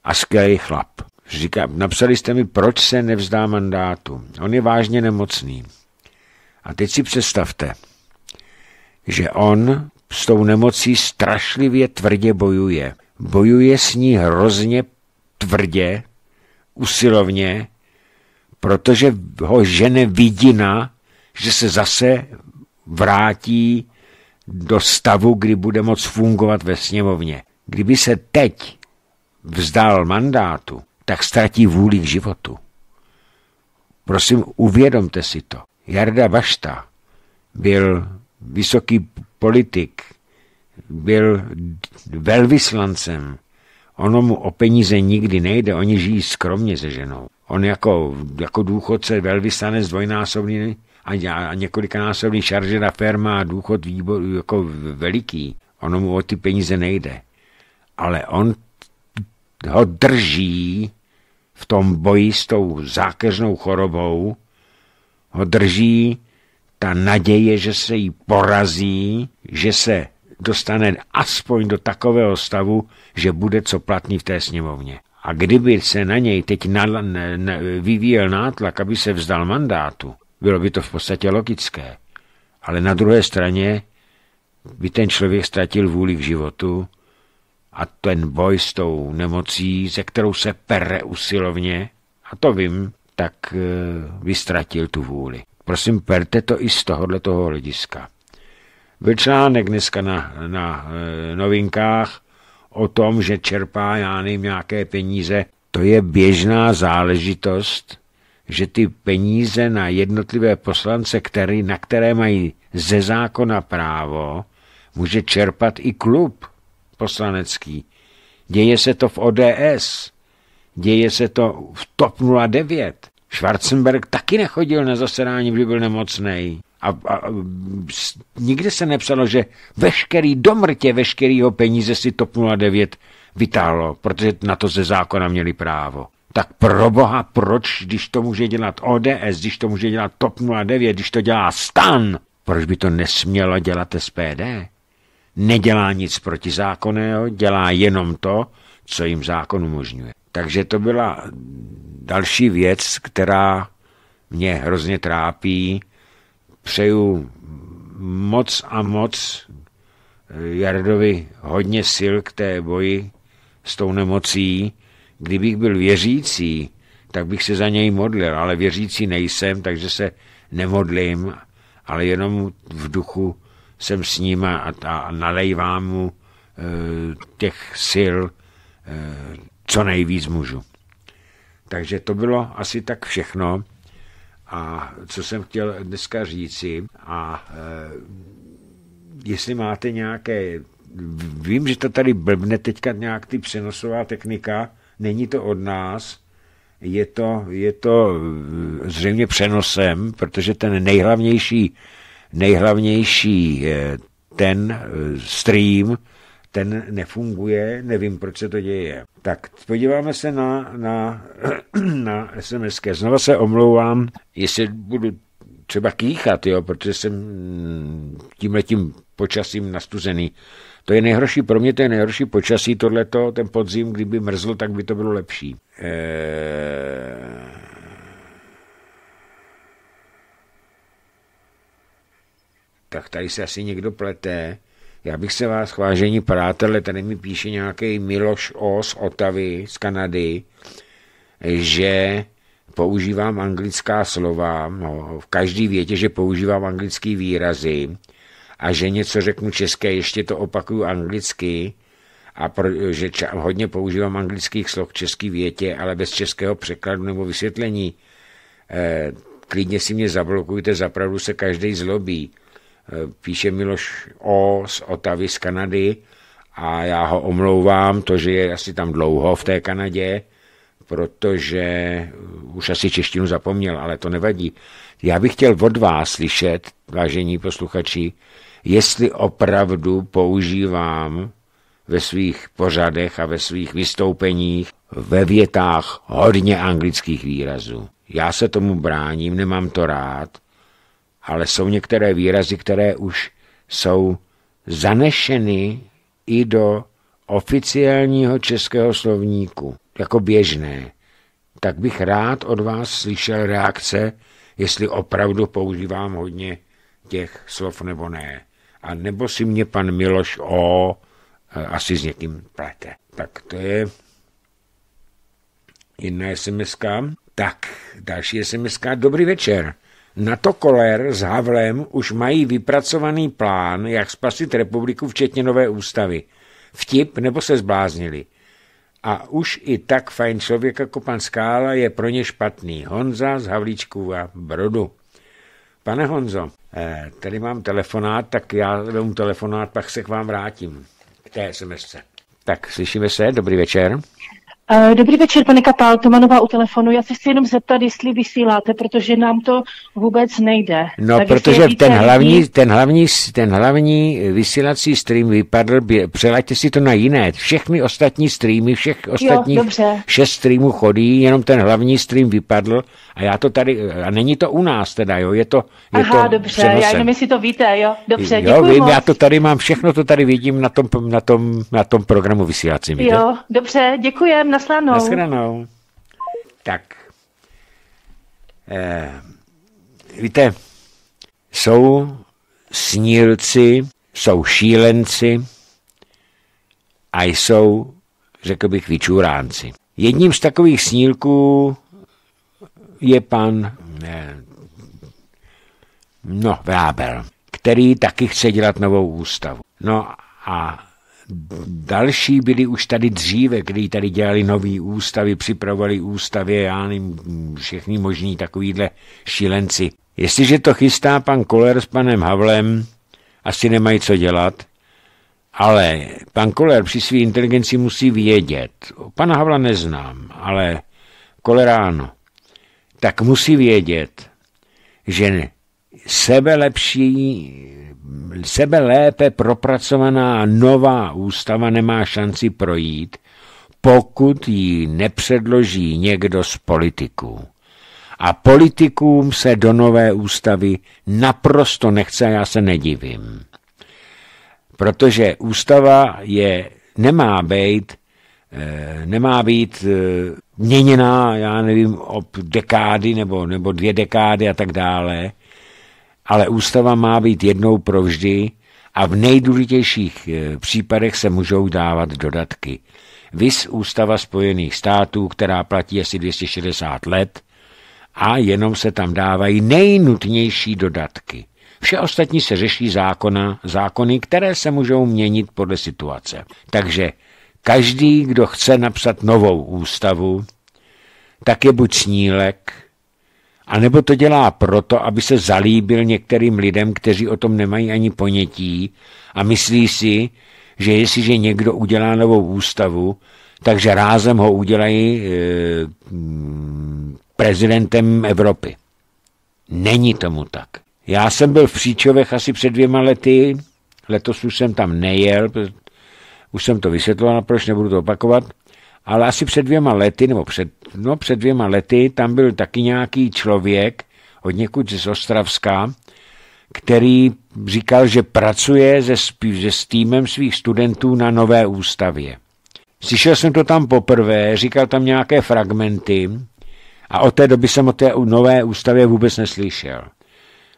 a skvělý chlap. Říká, napsali jste mi, proč se nevzdá mandátu. On je vážně nemocný. A teď si představte, že on s tou nemocí strašlivě tvrdě bojuje. Bojuje s ní hrozně tvrdě, usilovně protože ho žene vidina, že se zase vrátí do stavu, kdy bude moc fungovat ve sněmovně. Kdyby se teď vzdal mandátu, tak ztratí vůli k životu. Prosím, uvědomte si to. Jarda Bašta byl vysoký politik, byl velvyslancem. Ono mu o peníze nikdy nejde, oni žijí skromně se ženou. On jako, jako důchodce, velvyslanec dvojnásobný a, a několikanásobný šarže na firma a důchod výbor, jako veliký. Ono mu o ty peníze nejde. Ale on ho drží v tom boji s tou zákeřnou chorobou, ho drží ta naděje, že se jí porazí, že se dostane aspoň do takového stavu, že bude co platný v té sněmovně. A kdyby se na něj teď na, na, na, vyvíjel nátlak, aby se vzdal mandátu, bylo by to v podstatě logické. Ale na druhé straně by ten člověk ztratil vůli k životu a ten boj s tou nemocí, ze kterou se pere usilovně, a to vím, tak eh, by ztratil tu vůli. Prosím, perte to i z tohohle toho hlediska. Byl článek dneska na, na eh, novinkách, o tom, že čerpá, já nevím, nějaké peníze. To je běžná záležitost, že ty peníze na jednotlivé poslance, který, na které mají ze zákona právo, může čerpat i klub poslanecký. Děje se to v ODS, děje se to v TOP 09. Schwarzenberg taky nechodil na zasedání, kdy byl nemocný a, a nikde se nepsalo, že veškerý domrtě veškerýho peníze si TOP 09 vytáhlo, protože na to ze zákona měli právo. Tak pro boha, proč, když to může dělat ODS, když to může dělat TOP 09, když to dělá STAN, proč by to nesmělo dělat SPD? Nedělá nic protizákonného, dělá jenom to, co jim zákon umožňuje. Takže to byla další věc, která mě hrozně trápí, přeju moc a moc eh, Jardovi hodně sil k té boji s tou nemocí. Kdybych byl věřící, tak bych se za něj modlil, ale věřící nejsem, takže se nemodlím, ale jenom v duchu jsem s ním a, a nalejvám mu e, těch sil e, co nejvíc můžu. Takže to bylo asi tak všechno. A co jsem chtěl dneska říci, a e, jestli máte nějaké, vím, že to tady blbne teďka nějak ty přenosová technika, není to od nás, je to, je to e, zřejmě přenosem, protože ten nejhlavnější, nejhlavnější e, ten stream ten nefunguje, nevím, proč se to děje. Tak podíváme se na, na, na SMS. Znova se omlouvám, jestli budu třeba kýchat, jo, protože jsem mm, tímhletím počasím nastuzený. To je nejhorší, pro mě to je nejhorší počasí, tohleto, ten podzim, kdyby mrzl, tak by to bylo lepší. Eee... Eh, tak tady se asi někdo pleté. Já bych se vás, vážení přátelé, tady mi píše nějaký Miloš O. z Otavy, z Kanady, že používám anglická slova, no, v každý větě, že používám anglický výrazy a že něco řeknu české, ještě to opakuju anglicky, a pro, že ča, hodně používám anglických slov v český větě, ale bez českého překladu nebo vysvětlení. E, klidně si mě zablokujte, zapravdu se každý zlobí píše Miloš O. z Otavy z Kanady a já ho omlouvám, to, že je asi tam dlouho v té Kanadě, protože už asi češtinu zapomněl, ale to nevadí. Já bych chtěl od vás slyšet, vážení posluchači, jestli opravdu používám ve svých pořadech a ve svých vystoupeních ve větách hodně anglických výrazů. Já se tomu bráním, nemám to rád, ale jsou některé výrazy, které už jsou zanešeny i do oficiálního českého slovníku, jako běžné. Tak bych rád od vás slyšel reakce, jestli opravdu používám hodně těch slov nebo ne. A nebo si mě pan Miloš O e, asi s někým plete. Tak to je jedna sms -ka. Tak, další sms -ka. Dobrý večer. Na to Koler s Havlem už mají vypracovaný plán, jak spasit republiku, včetně nové ústavy. Vtip nebo se zbláznili. A už i tak fajn člověk jako pan Skála je pro ně špatný. Honza z Havlíčků a Brodu. Pane Honzo, eh, tady mám telefonát, tak já vám telefonát, pak se k vám vrátím. K té sms Tak slyšíme se, dobrý večer. Eh, dobrý večer, pane Kapál, Tomanová u telefonu. Já se chci jenom zeptat, jestli vysíláte, protože nám to vůbec nejde. No, tak protože ten hlavní, ten, hlavní, ten eh, hlavní vysílací stream vypadl, přelaďte si to na jiné. Všechny ostatní streamy, všech ostatních jo, šest streamů chodí, jenom ten hlavní stream vypadl a já to tady, a není to u nás teda, jo, je to je Aha, to dobře, přenosem. já jenom si to víte, jo, dobře, jo, vím, moc. já to tady mám, všechno to tady vidím na tom, na tom, na tom programu vysílacím. Jo, dobře, děkujem, naslanou. Naslanou. Tak. Eh, víte, jsou snílci, jsou šílenci a jsou, řekl bych, vyčuránci. Jedním z takových snílků je pan no, Vrábel, který taky chce dělat novou ústavu. No a další byli už tady dříve, kdy tady dělali nový ústavy, připravovali ústavy, já nevím, všechny možný takovýhle šílenci. Jestliže to chystá pan Koller s panem Havlem, asi nemají co dělat, ale pan Koller při své inteligenci musí vědět. Pana Havla neznám, ale Koleráno tak musí vědět, že sebe lepší, sebe lépe propracovaná nová ústava nemá šanci projít, pokud ji nepředloží někdo z politiků. A politikům se do nové ústavy naprosto nechce, já se nedivím. Protože ústava je, nemá být Eh, nemá být eh, měněná, já nevím, ob dekády nebo, nebo dvě dekády a tak dále, ale ústava má být jednou provždy a v nejdůležitějších eh, případech se můžou dávat dodatky. Vys ústava Spojených států, která platí asi 260 let a jenom se tam dávají nejnutnější dodatky. Vše ostatní se řeší zákona, zákony, které se můžou měnit podle situace. Takže Každý, kdo chce napsat novou ústavu, tak je buď snílek, anebo to dělá proto, aby se zalíbil některým lidem, kteří o tom nemají ani ponětí a myslí si, že jestliže někdo udělá novou ústavu, takže rázem ho udělají e, mm, prezidentem Evropy. Není tomu tak. Já jsem byl v Příčovech asi před dvěma lety, letos už jsem tam nejel, už jsem to vysvětloval, proč nebudu to opakovat. Ale asi před dvěma lety, nebo před, no, před dvěma lety, tam byl taky nějaký člověk od někud z Ostravska, který říkal, že pracuje se, se s týmem svých studentů na nové ústavě. Slyšel jsem to tam poprvé, říkal tam nějaké fragmenty a od té doby jsem o té nové ústavě vůbec neslyšel.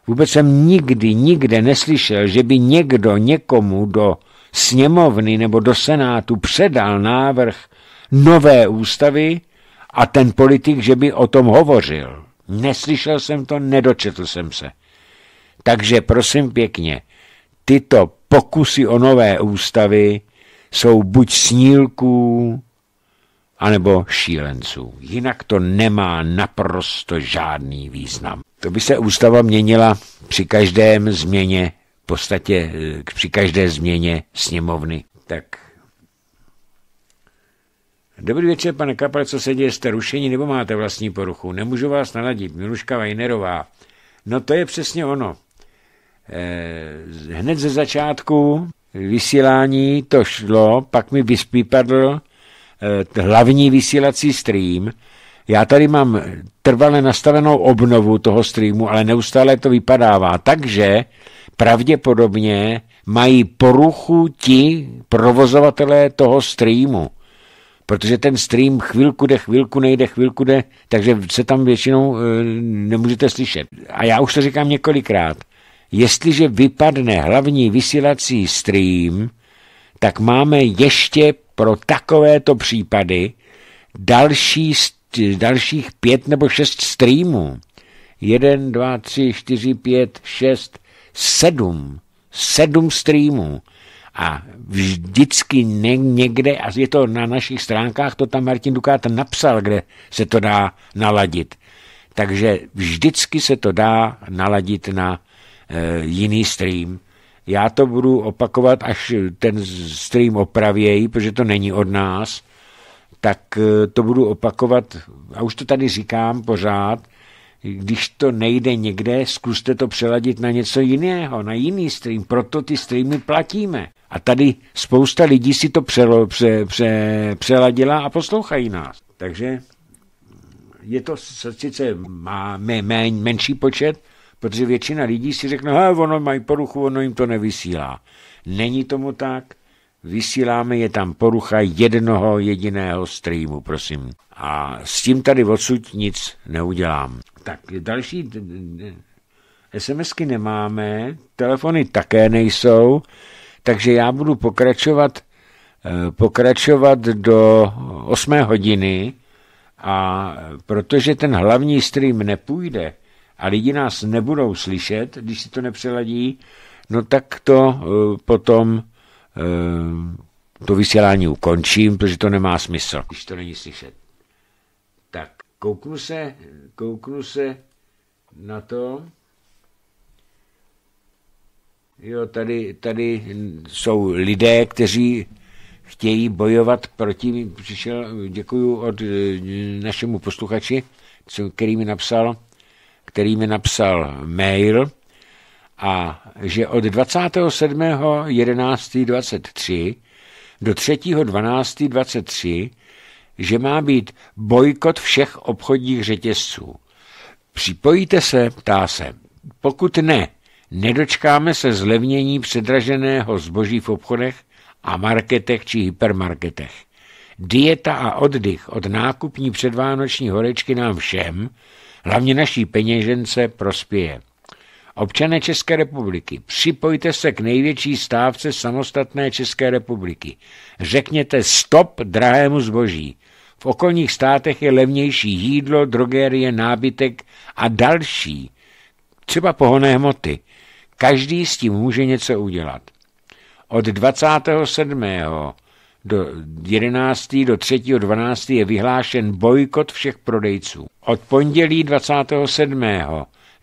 Vůbec jsem nikdy, nikde neslyšel, že by někdo někomu do sněmovny nebo do senátu předal návrh nové ústavy a ten politik, že by o tom hovořil. Neslyšel jsem to, nedočetl jsem se. Takže prosím pěkně, tyto pokusy o nové ústavy jsou buď snílků, anebo šílenců. Jinak to nemá naprosto žádný význam. To by se ústava měnila při každém změně podstatě eh, při každé změně sněmovny. Tak. Dobrý večer, pane Kapal, co se děje? Jste rušení nebo máte vlastní poruchu? Nemůžu vás naladit, Miluška Vajnerová. No to je přesně ono. Eh, hned ze začátku vysílání to šlo, pak mi vyspípadl eh, hlavní vysílací stream. Já tady mám trvale nastavenou obnovu toho streamu, ale neustále to vypadává. Takže eh, pravděpodobně mají poruchu ti provozovatelé toho streamu. Protože ten stream chvilku jde, chvilku nejde, chvilku jde, takže se tam většinou e, nemůžete slyšet. A já už to říkám několikrát. Jestliže vypadne hlavní vysílací stream, tak máme ještě pro takovéto případy další, dalších pět nebo šest streamů. Jeden, dva, tři, čtyři, pět, šest, Sedm. Sedm streamů. A vždycky ne, někde, a je to na našich stránkách, to tam Martin Dukát napsal, kde se to dá naladit. Takže vždycky se to dá naladit na e, jiný stream. Já to budu opakovat, až ten stream opravějí, protože to není od nás, tak e, to budu opakovat, a už to tady říkám pořád, když to nejde někde, zkuste to přeladit na něco jiného, na jiný stream, proto ty streamy platíme. A tady spousta lidí si to přelo, pře, pře, přeladila a poslouchají nás. Takže je to sice má mé, mé, menší počet, protože většina lidí si řekne, he, ono mají poruchu, ono jim to nevysílá. Není tomu tak, vysíláme je tam porucha jednoho jediného streamu, prosím. A s tím tady odsud nic neudělám. Tak, další SMSky nemáme, telefony také nejsou, takže já budu pokračovat, eh, pokračovat do 8 hodiny a protože ten hlavní stream nepůjde a lidi nás nebudou slyšet, když si to nepřeladí, no tak to eh, potom eh, to vysílání ukončím, protože to nemá smysl, když to není slyšet kouknu se, kouknu se na to. Jo, tady, tady jsou lidé, kteří chtějí bojovat proti. Přišel, děkuju od eh, našemu posluchači, který mi napsal, který mi napsal mail, a že od 27.11.23 do 3.12.23 že má být bojkot všech obchodních řetězců. Připojíte se, ptá se. Pokud ne, nedočkáme se zlevnění předraženého zboží v obchodech a marketech či hypermarketech. Dieta a oddych od nákupní předvánoční horečky nám všem, hlavně naší peněžence, prospěje. Občané České republiky, připojte se k největší stávce samostatné České republiky. Řekněte stop drahému zboží. V okolních státech je levnější jídlo, drogerie, nábytek a další, třeba pohonné hmoty. Každý s tím může něco udělat. Od 27. do 11. do 3. 12. je vyhlášen bojkot všech prodejců. Od pondělí 27.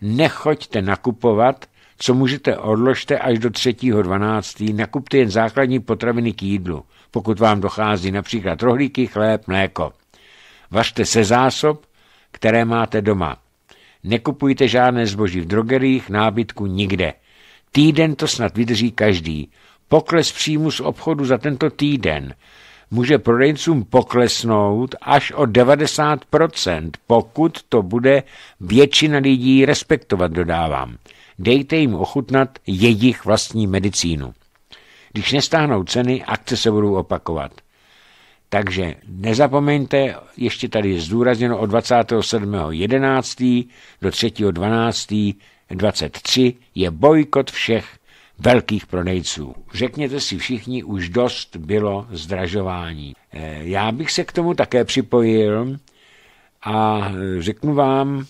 nechoďte nakupovat, co můžete odložte až do 3. 12. Nakupte jen základní potraviny k jídlu pokud vám dochází například rohlíky, chléb, mléko. Vařte se zásob, které máte doma. Nekupujte žádné zboží v drogerích, nábytku nikde. Týden to snad vydrží každý. Pokles příjmu z obchodu za tento týden může prodejcům poklesnout až o 90%, pokud to bude většina lidí respektovat, dodávám. Dejte jim ochutnat jejich vlastní medicínu. Když nestáhnou ceny, akce se budou opakovat. Takže nezapomeňte, ještě tady je zdůrazněno od 27.11. do 3.12.23 je bojkot všech velkých prodejců. Řekněte si všichni, už dost bylo zdražování. Eh, já bych se k tomu také připojil a eh, řeknu vám,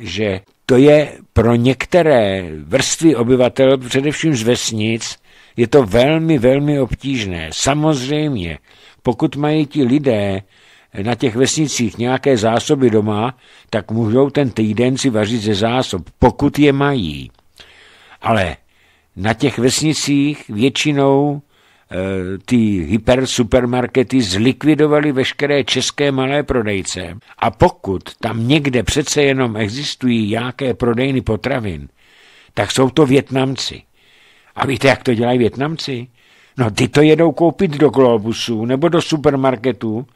že to je pro některé vrstvy obyvatel, především z vesnic, je to velmi, velmi obtížné. Samozřejmě, pokud mají ti lidé na těch vesnicích nějaké zásoby doma, tak můžou ten týden si vařit ze zásob, pokud je mají. Ale na těch vesnicích většinou e, ty hyper supermarkety zlikvidovaly veškeré české malé prodejce. A pokud tam někde přece jenom existují nějaké prodejny potravin, tak jsou to Větnamci. A víte, jak to dělají Větnamci? No, ty to jedou koupit do Globusu nebo do supermarketu,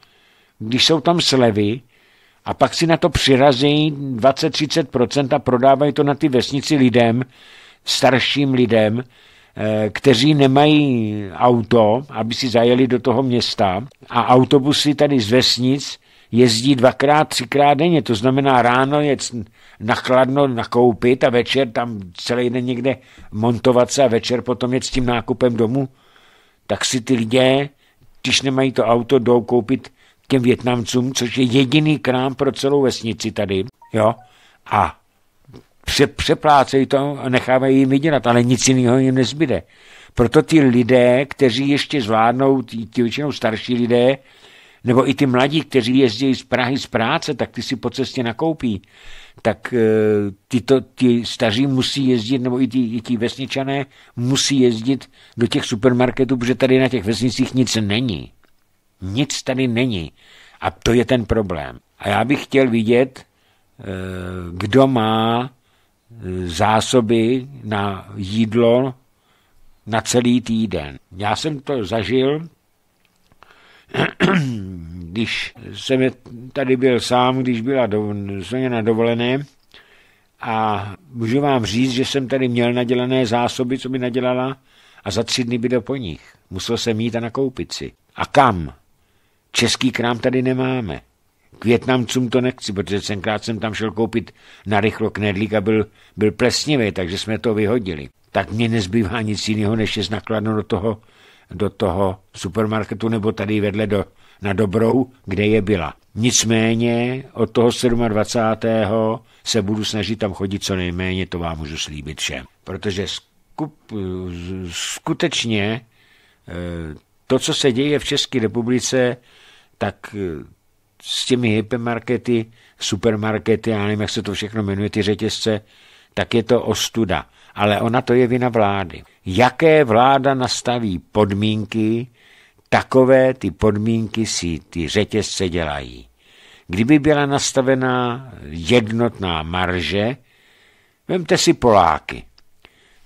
když jsou tam slevy, a pak si na to přirazí 20-30% a prodávají to na ty vesnici lidem, starším lidem, eh, kteří nemají auto, aby si zajeli do toho města a autobusy tady z vesnic jezdí dvakrát, třikrát denně, to znamená ráno je nakladno nakoupit a večer tam celý den někde montovat se a večer potom je s tím nákupem domů, tak si ty lidé, když nemají to auto, jdou koupit těm Větnamcům, což je jediný krám pro celou vesnici tady, jo, a pře- přeplácejí to a nechávají jim vydělat, ale nic jiného jim nezbyde. Proto ty lidé, kteří ještě zvládnou, ti většinou starší lidé, nebo i ty mladí, kteří jezdí z Prahy z práce, tak ty si po cestě nakoupí. Tak eh, ty, to, ty staří musí jezdit, nebo i ty, i ty vesničané musí jezdit do těch supermarketů, protože tady na těch vesnicích nic není. Nic tady není. A to je ten problém. A já bych chtěl vidět, eh, kdo má eh, zásoby na jídlo na celý týden. Já jsem to zažil když jsem tady byl sám, když byla do, Soně na dovolené, a můžu vám říct, že jsem tady měl nadělené zásoby, co mi nadělala, a za tři dny bylo po nich. Musel jsem jít a nakoupit si. A kam? Český krám tady nemáme. K Větnamcům to nechci, protože tenkrát jsem tam šel koupit na rychlo knedlík a byl, byl plesnivý, takže jsme to vyhodili. Tak mě nezbývá nic jiného, než je nakladno do toho do toho supermarketu nebo tady vedle do, na Dobrou, kde je byla. Nicméně od toho 27. se budu snažit tam chodit co nejméně, to vám můžu slíbit všem. Protože skup, skutečně eh, to, co se děje v České republice, tak eh, s těmi hypermarkety, supermarkety, já nevím, jak se to všechno jmenuje, ty řetězce, tak je to ostuda ale ona to je vina vlády. Jaké vláda nastaví podmínky, takové ty podmínky si ty řetězce dělají. Kdyby byla nastavená jednotná marže, vemte si Poláky.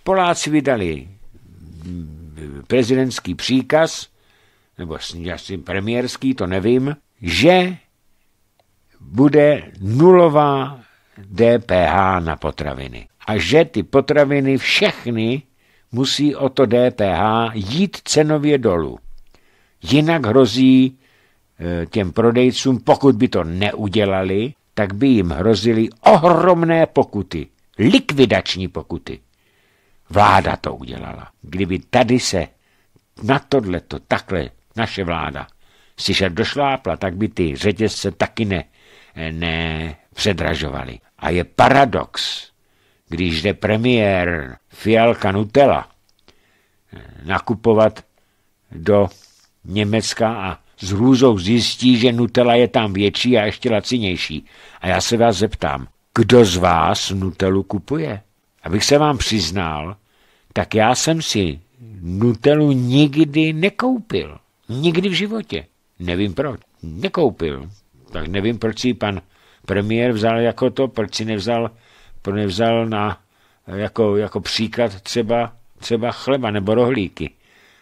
Poláci vydali prezidentský příkaz, nebo asi premiérský, to nevím, že bude nulová DPH na potraviny a že ty potraviny všechny musí o to DPH jít cenově dolů. Jinak hrozí eh, těm prodejcům, pokud by to neudělali, tak by jim hrozily ohromné pokuty, likvidační pokuty. Vláda to udělala. Kdyby tady se na tohle to takhle naše vláda si šel došlápla, tak by ty řetězce taky ne, eh, ne předražovaly. A je paradox, když jde premiér Fialka Nutella eh, nakupovat do Německa a s hrůzou zjistí, že Nutella je tam větší a ještě lacinější. A já se vás zeptám, kdo z vás Nutelu kupuje? Abych se vám přiznal, tak já jsem si Nutelu nikdy nekoupil. Nikdy v životě. Nevím proč. Nekoupil. Tak nevím, proč si pan premiér vzal jako to, proč si nevzal pro vzal na, jako, jako příklad třeba, třeba chleba nebo rohlíky,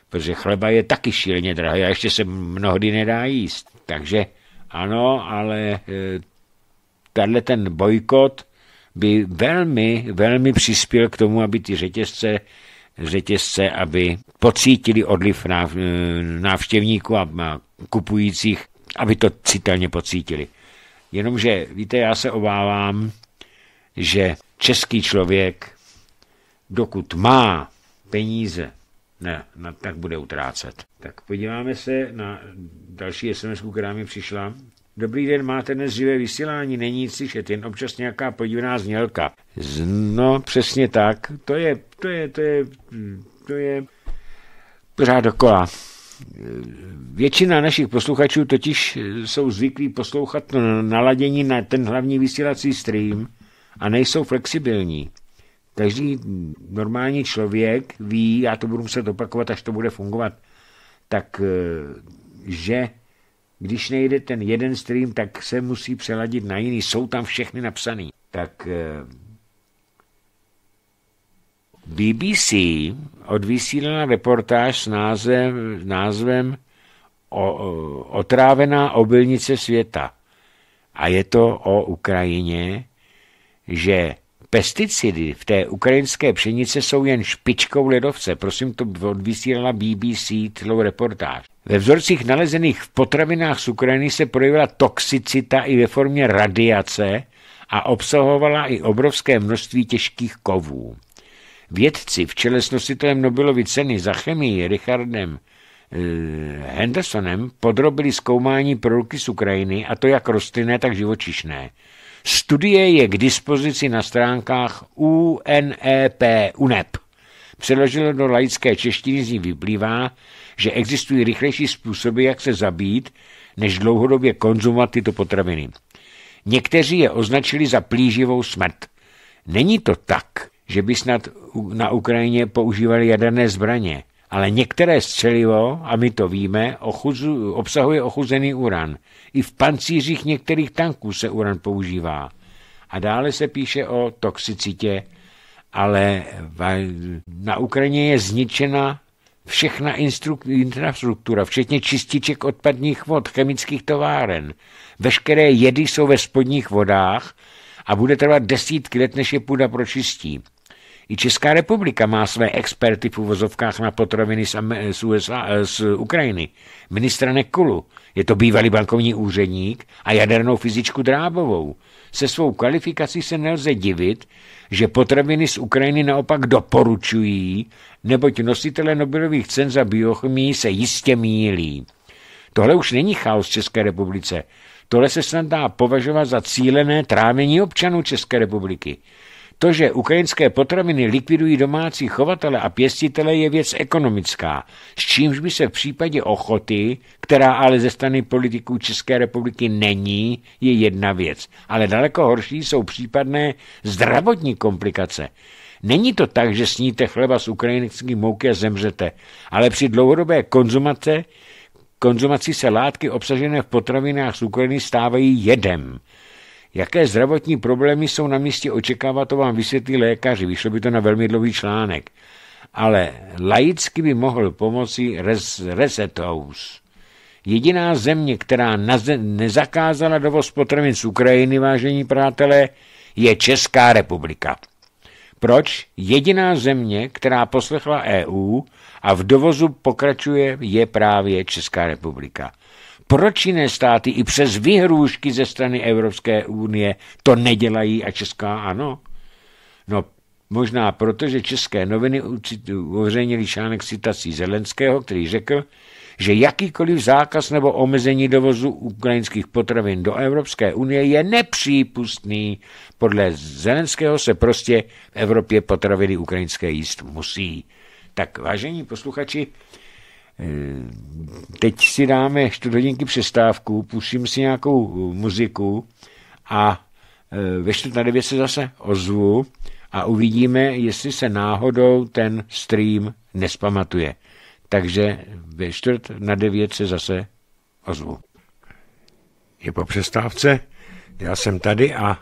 protože chleba je taky šíleně drahý a ještě se mnohdy nedá jíst. Takže ano, ale eh, tenhle ten bojkot by velmi, velmi přispěl k tomu, aby ty řetězce, řetězce aby pocítili odliv náv, návštěvníků a kupujících, aby to citelně pocítili. Jenomže, víte, já se obávám, že český člověk, dokud má peníze, ne, no, tak bude utrácet. Tak podíváme se na další SMS, která mi přišla. Dobrý den, máte dnes živé vysílání, není nic slyšet, jen občas nějaká podivná znělka. No, přesně tak, to je, to je, to je, to je pořád dokola. Většina našich posluchačů totiž jsou zvyklí poslouchat naladění na ten hlavní vysílací stream, a nejsou flexibilní. Každý normální člověk ví, já to budu muset opakovat, až to bude fungovat, tak eh, že když nejde ten jeden stream, tak se musí přeladit na jiný. Jsou tam všechny napsaný. Tak eh, BBC odvysílala reportáž s názvem, názvem o, o, Otrávená obilnice světa. A je to o Ukrajině že pesticidy v té ukrajinské pšenice jsou jen špičkou ledovce. Prosím, to odvysílala BBC celou reportáž. Ve vzorcích nalezených v potravinách z Ukrajiny se projevila toxicita i ve formě radiace a obsahovala i obrovské množství těžkých kovů. Vědci v čele s nositelem Nobelovy ceny za chemii Richardem eh, Hendersonem podrobili zkoumání produkty z Ukrajiny, a to jak rostlinné, tak živočišné. Studie je k dispozici na stránkách UNEP, UNEP. Přeloženo do laické češtiny z ní vyplývá, že existují rychlejší způsoby, jak se zabít, než dlouhodobě konzumovat tyto potraviny. Někteří je označili za plíživou smrt. Není to tak, že by snad na Ukrajině používali jaderné zbraně – ale některé střelivo, a my to víme, ochuzu, obsahuje ochuzený uran. I v pancířích některých tanků se uran používá. A dále se píše o toxicitě, ale na Ukrajině je zničena všechna infrastruktura, včetně čističek odpadních vod, chemických továren. Veškeré jedy jsou ve spodních vodách a bude trvat desítky let, než je půda pročistí. I Česká republika má své experty v uvozovkách na potraviny z, USA, eh, z Ukrajiny. Ministra Nekulu. Je to bývalý bankovní úředník a jadernou fyzičku Drábovou. Se svou kvalifikací se nelze divit, že potraviny z Ukrajiny naopak doporučují, neboť nositele Nobelových cen za biochemii se jistě mílí. Tohle už není chaos v České republice. Tohle se snad dá považovat za cílené trávení občanů České republiky. To, že ukrajinské potraviny likvidují domácí chovatele a pěstitele, je věc ekonomická, s čímž by se v případě ochoty, která ale ze strany politiků České republiky není, je jedna věc. Ale daleko horší jsou případné zdravotní komplikace. Není to tak, že sníte chleba z ukrajinské mouky a zemřete, ale při dlouhodobé konzumace konzumaci se látky obsažené v potravinách z Ukrajiny stávají jedem Jaké zdravotní problémy jsou na místě očekávat, to vám vysvětlí lékaři. Vyšlo by to na velmi dlouhý článek. Ale laicky by mohl pomoci res, Reset House. Jediná země, která naze, nezakázala dovoz potravin z Ukrajiny, vážení přátelé, je Česká republika. Proč? Jediná země, která poslechla EU a v dovozu pokračuje, je právě Česká republika. Proč jiné státy i přes vyhrůžky ze strany Evropské unie to nedělají a Česká ano? No možná proto, že české noviny uveřejnili článek citací Zelenského, který řekl, že jakýkoliv zákaz nebo omezení dovozu ukrajinských potravin do Evropské unie je nepřípustný. Podle Zelenského se prostě v Evropě potraviny ukrajinské jíst musí. Tak vážení posluchači, Eh, teď si dáme čtvrthodinky přestávku, pustím si nějakou eh, muziku a eh, ve čtvrt na devět se zase ozvu a uvidíme, jestli se náhodou ten stream nespamatuje. Takže ve čtvrt na devět se zase ozvu. Je po přestávce, já jsem tady a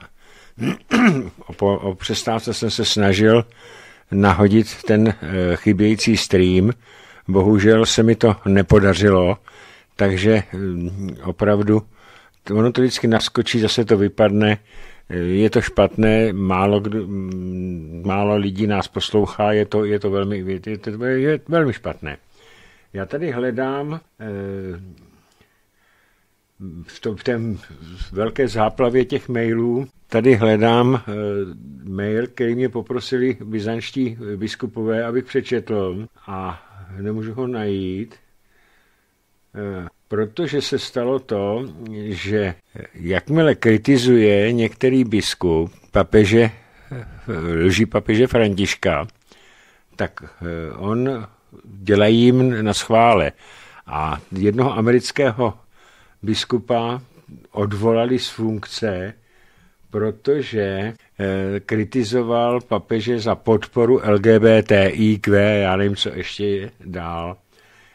o, o přestávce jsem se snažil nahodit ten chybějící stream, Bohužel se mi to nepodařilo, takže hm, opravdu ono to vždycky naskočí, zase to vypadne, eh, je to špatné, málo, kdo, hm, málo lidí nás poslouchá, je to, je to, velmi, je to je velmi špatné. Já tady hledám eh, v, tom v té velké záplavě těch mailů, tady hledám eh, mail, který mě poprosili byzantští biskupové, abych přečetl a nemůžu ho najít, eh, protože se stalo to, že jakmile kritizuje některý biskup papeže, eh, lží papeže Františka, tak eh, on dělá jim na schvále. A jednoho amerického biskupa odvolali z funkce, protože Eh, kritizoval papeže za podporu LGBTIQ, já nevím, co ještě je dál.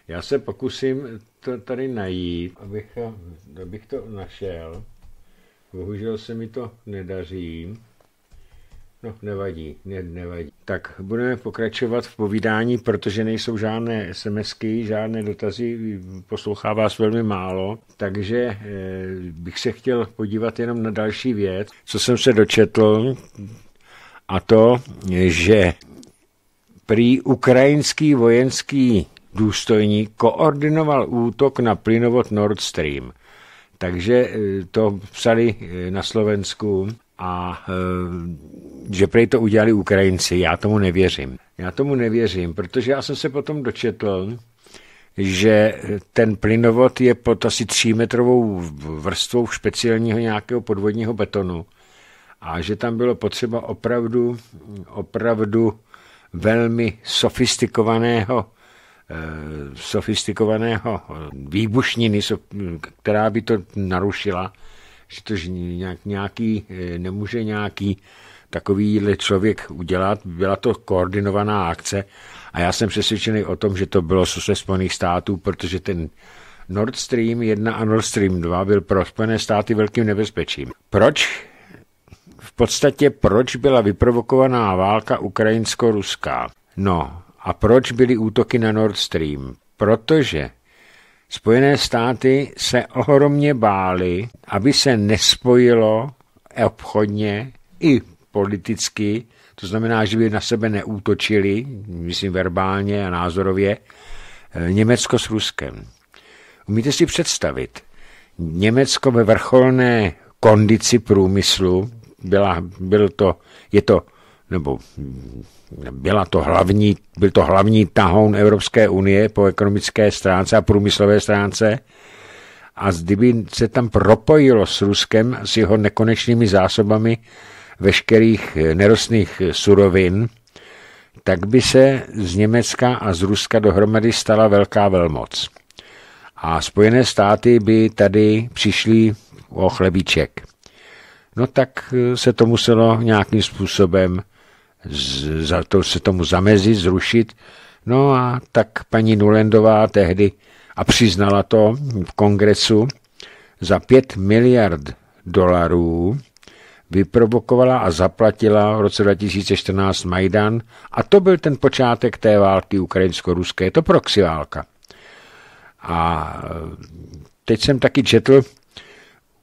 Já se pokusím to tady najít, abych, eh, abych to našel. Bohužel se mi to nedaří. No, nevadí, ne, nevadí. Tak budeme pokračovat v povídání, protože nejsou žádné SMSky, žádné dotazy, poslouchá vás velmi málo, takže eh, bych se chtěl podívat jenom na další věc, co jsem se dočetl, a to, že prý ukrajinský vojenský důstojník koordinoval útok na plynovod Nord Stream. Takže eh, to psali eh, na Slovensku a eh, že prej to udělali Ukrajinci. Já tomu nevěřím. Já tomu nevěřím, protože já jsem se potom dočetl, že ten plynovod je pod asi třímetrovou vrstvou speciálního nějakého podvodního betonu a že tam bylo potřeba opravdu, opravdu velmi sofistikovaného eh, sofistikovaného výbušniny, která by to narušila že to nějak, nějaký, eh, nemůže nějaký takový člověk udělat. Byla to koordinovaná akce a já jsem přesvědčený o tom, že to bylo z Spojených států, protože ten Nord Stream 1 a Nord Stream 2 byl pro Spojené státy velkým nebezpečím. Proč? V podstatě proč byla vyprovokovaná válka ukrajinsko-ruská? No a proč byly útoky na Nord Stream? Protože Spojené státy se ohromně bály, aby se nespojilo obchodně i politicky, to znamená, že by na sebe neútočili, myslím verbálně a názorově, eh, Německo s Ruskem. Umíte si představit, Německo ve vrcholné kondici průmyslu, byla, byl to, je to nebo byla to hlavní, byl to hlavní tahoun Evropské unie po ekonomické stránce a průmyslové stránce. A kdyby se tam propojilo s Ruskem, s jeho nekonečnými zásobami veškerých eh, nerostných eh, surovin, tak by se z Německa a z Ruska dohromady stala velká velmoc. A Spojené státy by tady přišly o chlebíček. No tak eh, se to muselo nějakým způsobem za to se tomu zamezit, zrušit. No a tak paní Nulendová tehdy a přiznala to v kongresu za 5 miliard dolarů vyprovokovala a zaplatila v roce 2014 Majdan a to byl ten počátek té války ukrajinsko-ruské, je to proxy válka. A eh, teď jsem taky četl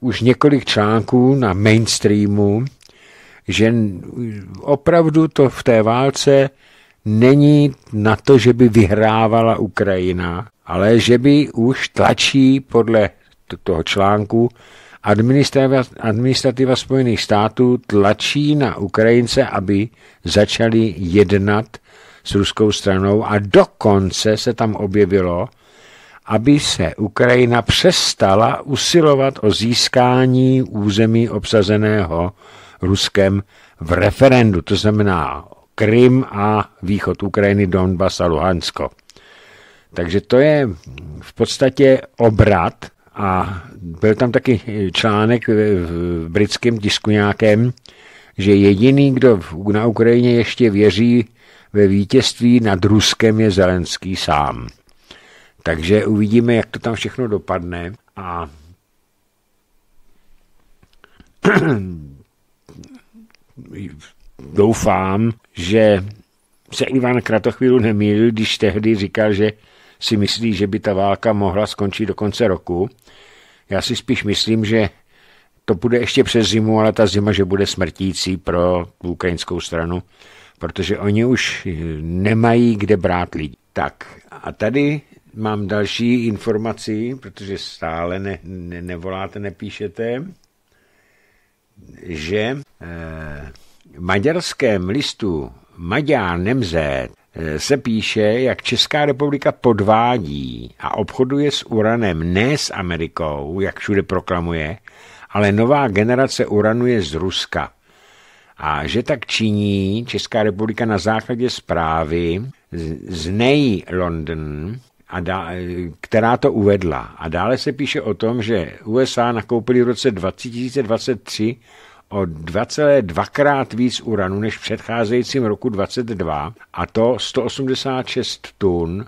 už několik článků na mainstreamu, že opravdu to v té válce není na to, že by vyhrávala Ukrajina, ale že by už tlačí podle toho článku administrativa, administrativa Spojených států tlačí na Ukrajince, aby začali jednat s ruskou stranou a dokonce se tam objevilo, aby se Ukrajina přestala usilovat o získání území obsazeného Ruskem v referendu, to znamená Krym a východ Ukrajiny, Donbas a Luhansko. Takže to je v podstatě obrat a byl tam taky článek v britském tisku nějakém, že jediný, kdo na Ukrajině ještě věří ve vítězství nad Ruskem je Zelenský sám. Takže uvidíme, jak to tam všechno dopadne a doufám, že se Ivan Kratochvílu nemýlil, když tehdy říkal, že si myslí, že by ta válka mohla skončit do konce roku. Já si spíš myslím, že to bude ještě přes zimu, ale ta zima, že bude smrtící pro ukrajinskou stranu, protože oni už nemají kde brát lidi. Tak a tady mám další informaci, protože stále ne, ne, nevoláte, nepíšete, že Eh, maďarském listu Maďar Nemzet eh, se píše, jak Česká republika podvádí a obchoduje s uranem ne s Amerikou, jak všude proklamuje, ale nová generace uranu je z Ruska. A že tak činí Česká republika na základě zprávy z Nej London, a dá, eh, která to uvedla. A dále se píše o tom, že USA nakoupili v roce 2023 o 2,2 krát víc uranu než v předcházejícím roku 22 a to 186 tun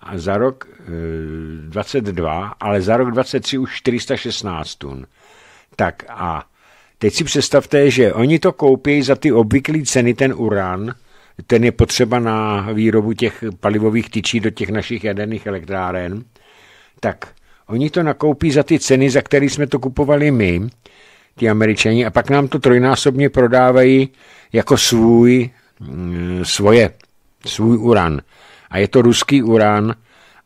a za rok 22, eh, ale za rok 23 už 416 tun. Tak a teď si představte, že oni to koupí za ty obvyklé ceny ten uran, ten je potřeba na výrobu těch palivových tyčí do těch našich jaderných elektráren, tak oni to nakoupí za ty ceny, za které jsme to kupovali my ty američani, a pak nám to trojnásobně prodávají jako svůj, mm, svoje, svůj uran. A je to ruský uran,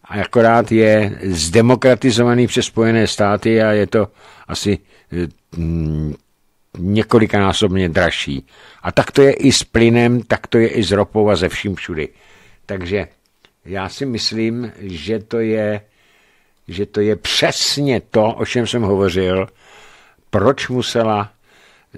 a akorát je zdemokratizovaný přes Spojené státy a je to asi eh, mm, několikanásobně dražší. A tak to je i s plynem, tak to je i s ropou a ze vším všudy. Takže já si myslím, že to je, že to je přesně to, o čem jsem hovořil, proč musela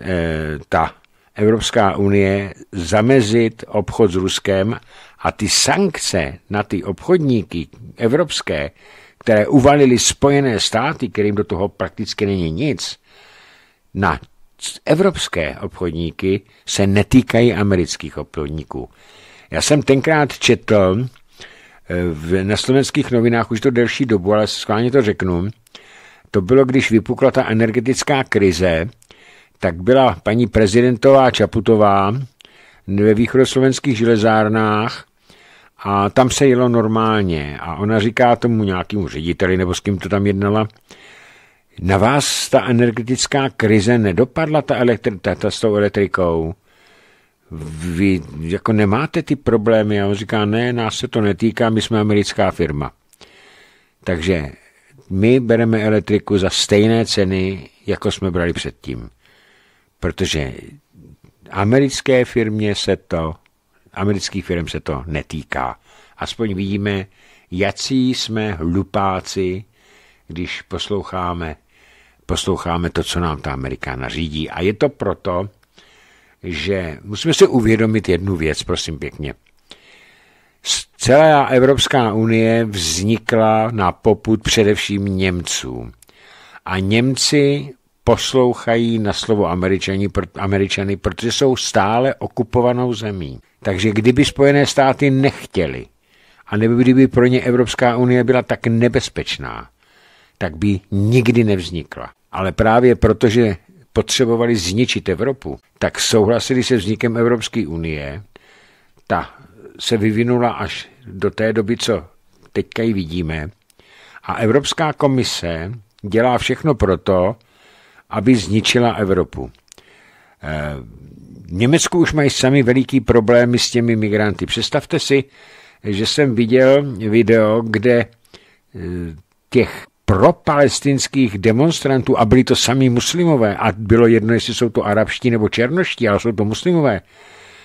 eh, ta Evropská unie zamezit obchod s Ruskem a ty sankce na ty obchodníky evropské, které uvalily Spojené státy, kterým do toho prakticky není nic, na evropské obchodníky se netýkají amerických obchodníků. Já jsem tenkrát četl eh, v, na slovenských novinách už to delší dobu, ale schválně to řeknu, to bylo, když vypukla ta energetická krize, tak byla paní prezidentová Čaputová ve východoslovenských železárnách a tam se jelo normálně. A ona říká tomu nějakému řediteli, nebo s kým to tam jednala, na vás ta energetická krize nedopadla ta elektri- ta, ta s tou elektrikou? Vy jako nemáte ty problémy? A on říká, ne, nás se to netýká, my jsme americká firma. Takže my bereme elektriku za stejné ceny, jako jsme brali předtím. Protože americké firmě se to, amerických firm se to netýká. Aspoň vidíme, jací jsme hlupáci, když posloucháme, posloucháme to, co nám ta Amerika nařídí. A je to proto, že musíme si uvědomit jednu věc, prosím pěkně – Celá Evropská unie vznikla na poput především Němců. A Němci poslouchají na slovo Američani, Američany, protože jsou stále okupovanou zemí. Takže kdyby Spojené státy nechtěli, a nebo kdyby pro ně Evropská unie byla tak nebezpečná, tak by nikdy nevznikla. Ale právě protože potřebovali zničit Evropu, tak souhlasili se vznikem Evropské unie. Ta se vyvinula až do té doby, co teďka ji vidíme. A Evropská komise dělá všechno proto, aby zničila Evropu. Eh, v Německu už mají sami veliký problémy s těmi migranty. Představte si, že jsem viděl video, kde eh, těch propalestinských demonstrantů, a byli to sami muslimové, a bylo jedno, jestli jsou to arabští nebo černoští, ale jsou to muslimové,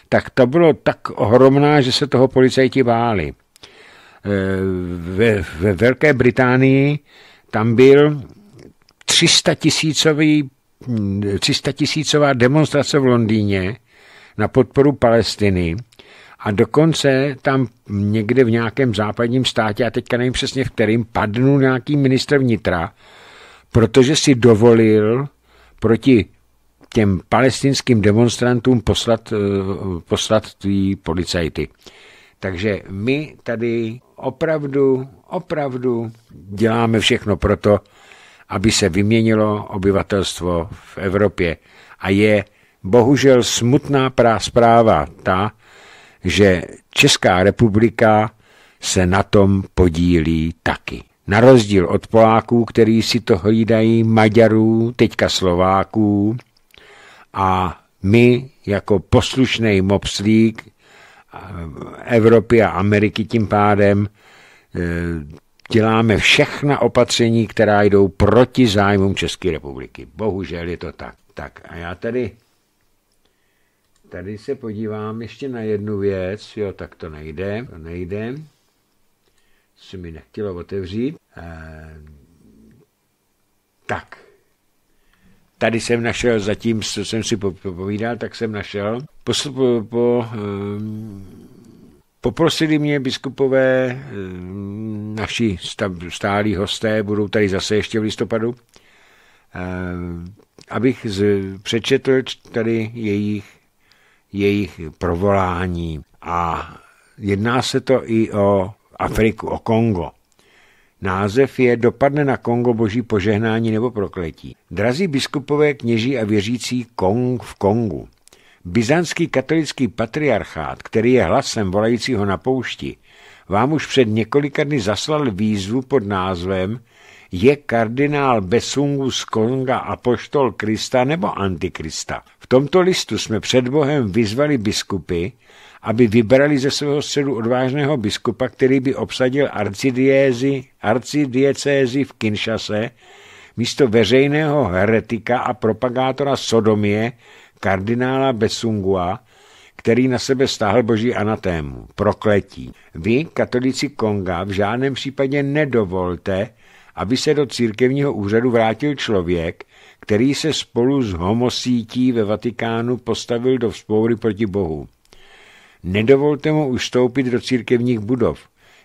tak to bylo tak ohromná, že se toho policajti báli. Eh, ve, ve Velké Británii tam byl 300 tisícový 300 tisícová demonstrace v Londýně na podporu Palestiny a dokonce tam někde v nějakém západním státě, já teďka nevím přesně v kterým, padnul nějaký ministr vnitra, protože si dovolil proti těm palestinským demonstrantům poslat, eh, poslat ty policajty. Takže my tady opravdu, opravdu děláme všechno proto, aby se vyměnilo obyvatelstvo v Evropě. A je bohužel smutná zpráva ta, že Česká republika se na tom podílí taky. Na rozdíl od Poláků, kteří si to hlídají, Maďarů, teďka Slováků, a my jako poslušný mopslík eh, Evropy a Ameriky tím pádem eh, děláme všechna opatření, která jdou proti zájmům České republiky. Bohužel je to tak. Tak a já tady, tady se podívám ještě na jednu věc. Jo, tak to nejde, to nejde. Se mi nechtělo otevřít. Eh, tak, Tady jsem našel zatím, co jsem si popovídal, tak jsem našel. Po, po, po, um, ehm, poprosili mě biskupové, um, naši stálí hosté, budou tady zase ještě v listopadu, um, abych z, přečetl tady jejich, jejich provolání. A jedná se to i o Afriku, o Kongo. Název je Dopadne na Kongo boží požehnání nebo prokletí. Drazí biskupové kněží a věřící Kong v Kongu. Byzantský katolický patriarchát, který je hlasem volajícího na poušti, vám už před několika dny zaslal výzvu pod názvem je kardinál Besungu z Konga apoštol Krista nebo antikrista. V tomto listu jsme před Bohem vyzvali biskupy, aby vybrali ze svého středu odvážného biskupa, který by obsadil arcidiézi, arcidiecézi v Kinshase místo veřejného heretika a propagátora Sodomie, kardinála Besungua, který na sebe stáhl boží anatému, prokletí. Vy, katolici Konga, v žádném případě nedovolte, aby se do církevního úřadu vrátil člověk, který se spolu s homosítí ve Vatikánu postavil do vzpoury proti Bohu. Nedovolte mu už stoupit do církevních budov,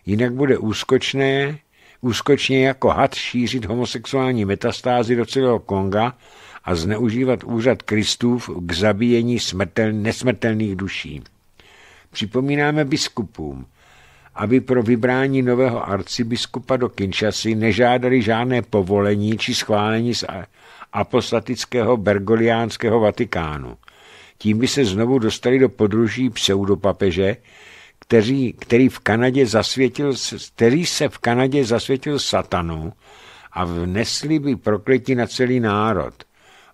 jinak bude úskočné, úskočně jako had šířit homosexuální metastázy do celého Konga a zneužívat úřad Kristův k zabíjení smrtel, nesmrtelných duší. Připomínáme biskupům, aby pro vybrání nového arcibiskupa do Kinshasy nežádali žádné povolení či schválení z apostatického bergoliánského Vatikánu. Tím by se znovu dostali do podruží pseudopapeže, který, který, v Kanadě zasvětil, který se v Kanadě zasvětil satanu a vnesli by prokletí na celý národ.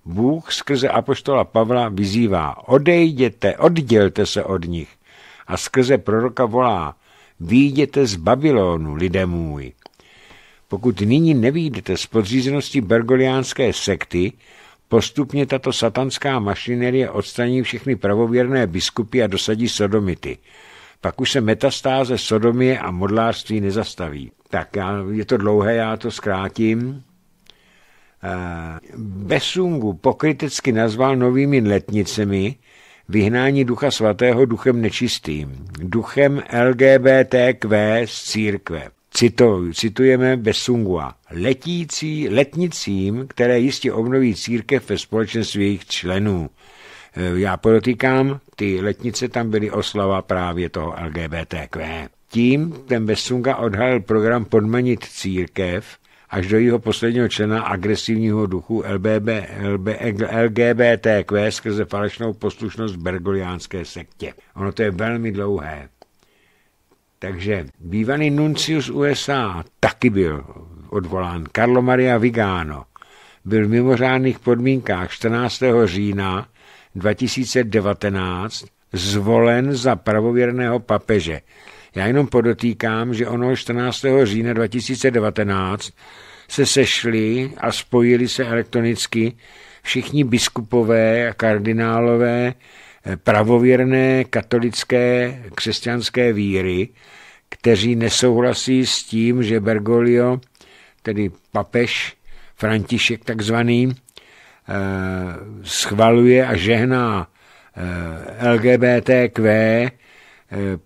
Bůh skrze apoštola Pavla vyzývá, odejděte, oddělte se od nich. A skrze proroka volá, výjděte z Babylonu, lidé můj. Pokud nyní nevýjdete z podřízenosti bergoliánské sekty, Postupně tato satanská mašinerie odstraní všechny pravověrné biskupy a dosadí sodomity. Pak už se metastáze sodomie a modlářství nezastaví. Tak já, je to dlouhé, já to zkrátím. Eh, Besungu pokrytecky nazval novými letnicemi vyhnání Ducha Svatého duchem nečistým, duchem LGBTQ z církve. Cito, citujeme Besungua. Letící, letnicím, které jistě obnoví církev ve společenství jejich členů. E, já podotýkám, ty letnice tam byly oslava právě toho LGBTQ. Tím ten Besunga odhalil program podmanit církev až do jeho posledního člena agresivního duchu LBB, LB, LGBTQ skrze falešnou poslušnost bergoliánské sektě. Ono to je velmi dlouhé. Takže bývalý nuncius USA taky byl odvolán. Carlo Maria Vigano byl v mimořádných podmínkách 14. října 2019 zvolen za pravověrného papeže. Já jenom podotýkám, že ono 14. října 2019 se sešli a spojili se elektronicky všichni biskupové a kardinálové pravověrné katolické křesťanské víry, kteří nesouhlasí s tím, že Bergoglio, tedy papež František takzvaný, eh, schvaluje a žehná eh, LGBTQ, eh,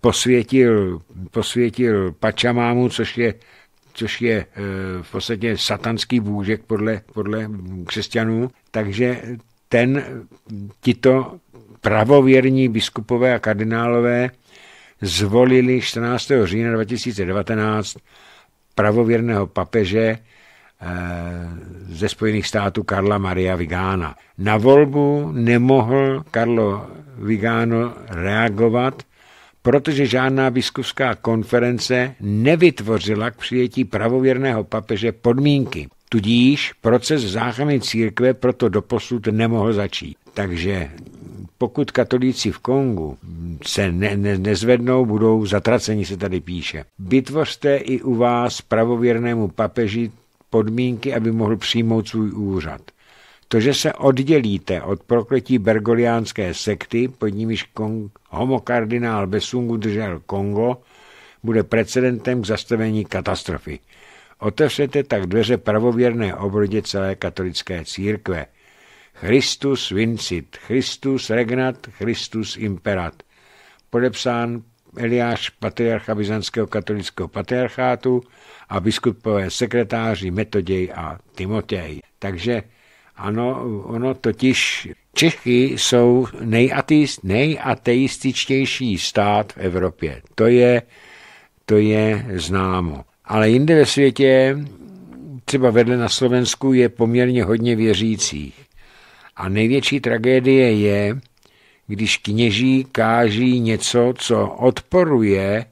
posvětil, posvětil Pačamámu, což je, což je v podstatě satanský bůžek podle, podle křesťanů, takže ten, tito pravověrní biskupové a kardinálové zvolili 14. října 2019 pravověrného papeže eh, ze Spojených států Karla Maria Vigána. Na volbu nemohl Karlo Vigáno reagovat, protože žádná biskupská konference nevytvořila k přijetí pravověrného papeže podmínky. Tudíž proces záchrany církve proto doposud nemohl začít. Takže pokud katolíci v Kongu se ne, ne, nezvednou, budou zatraceni, se tady píše. Vytvořte i u vás pravověrnému papeži podmínky, aby mohl přijmout svůj úřad. To, že se oddělíte od prokletí bergoliánské sekty, pod nímž Kong, homokardinál Besungu držel Kongo, bude precedentem k zastavení katastrofy. Otevřete tak dveře pravověrné obrodě celé katolické církve – Christus vincit, Christus regnat, Christus imperat. Podepsán Eliáš, patriarcha byzantského katolického patriarchátu a biskupové sekretáři Metoděj a Timotěj. Takže ano, ono totiž Čechy jsou nejateist, nejateističtější stát v Evropě. To je, to je známo. Ale jinde ve světě, třeba vedle na Slovensku, je poměrně hodně věřících. A největší tragédie je, když kněží káží něco, co odporuje e,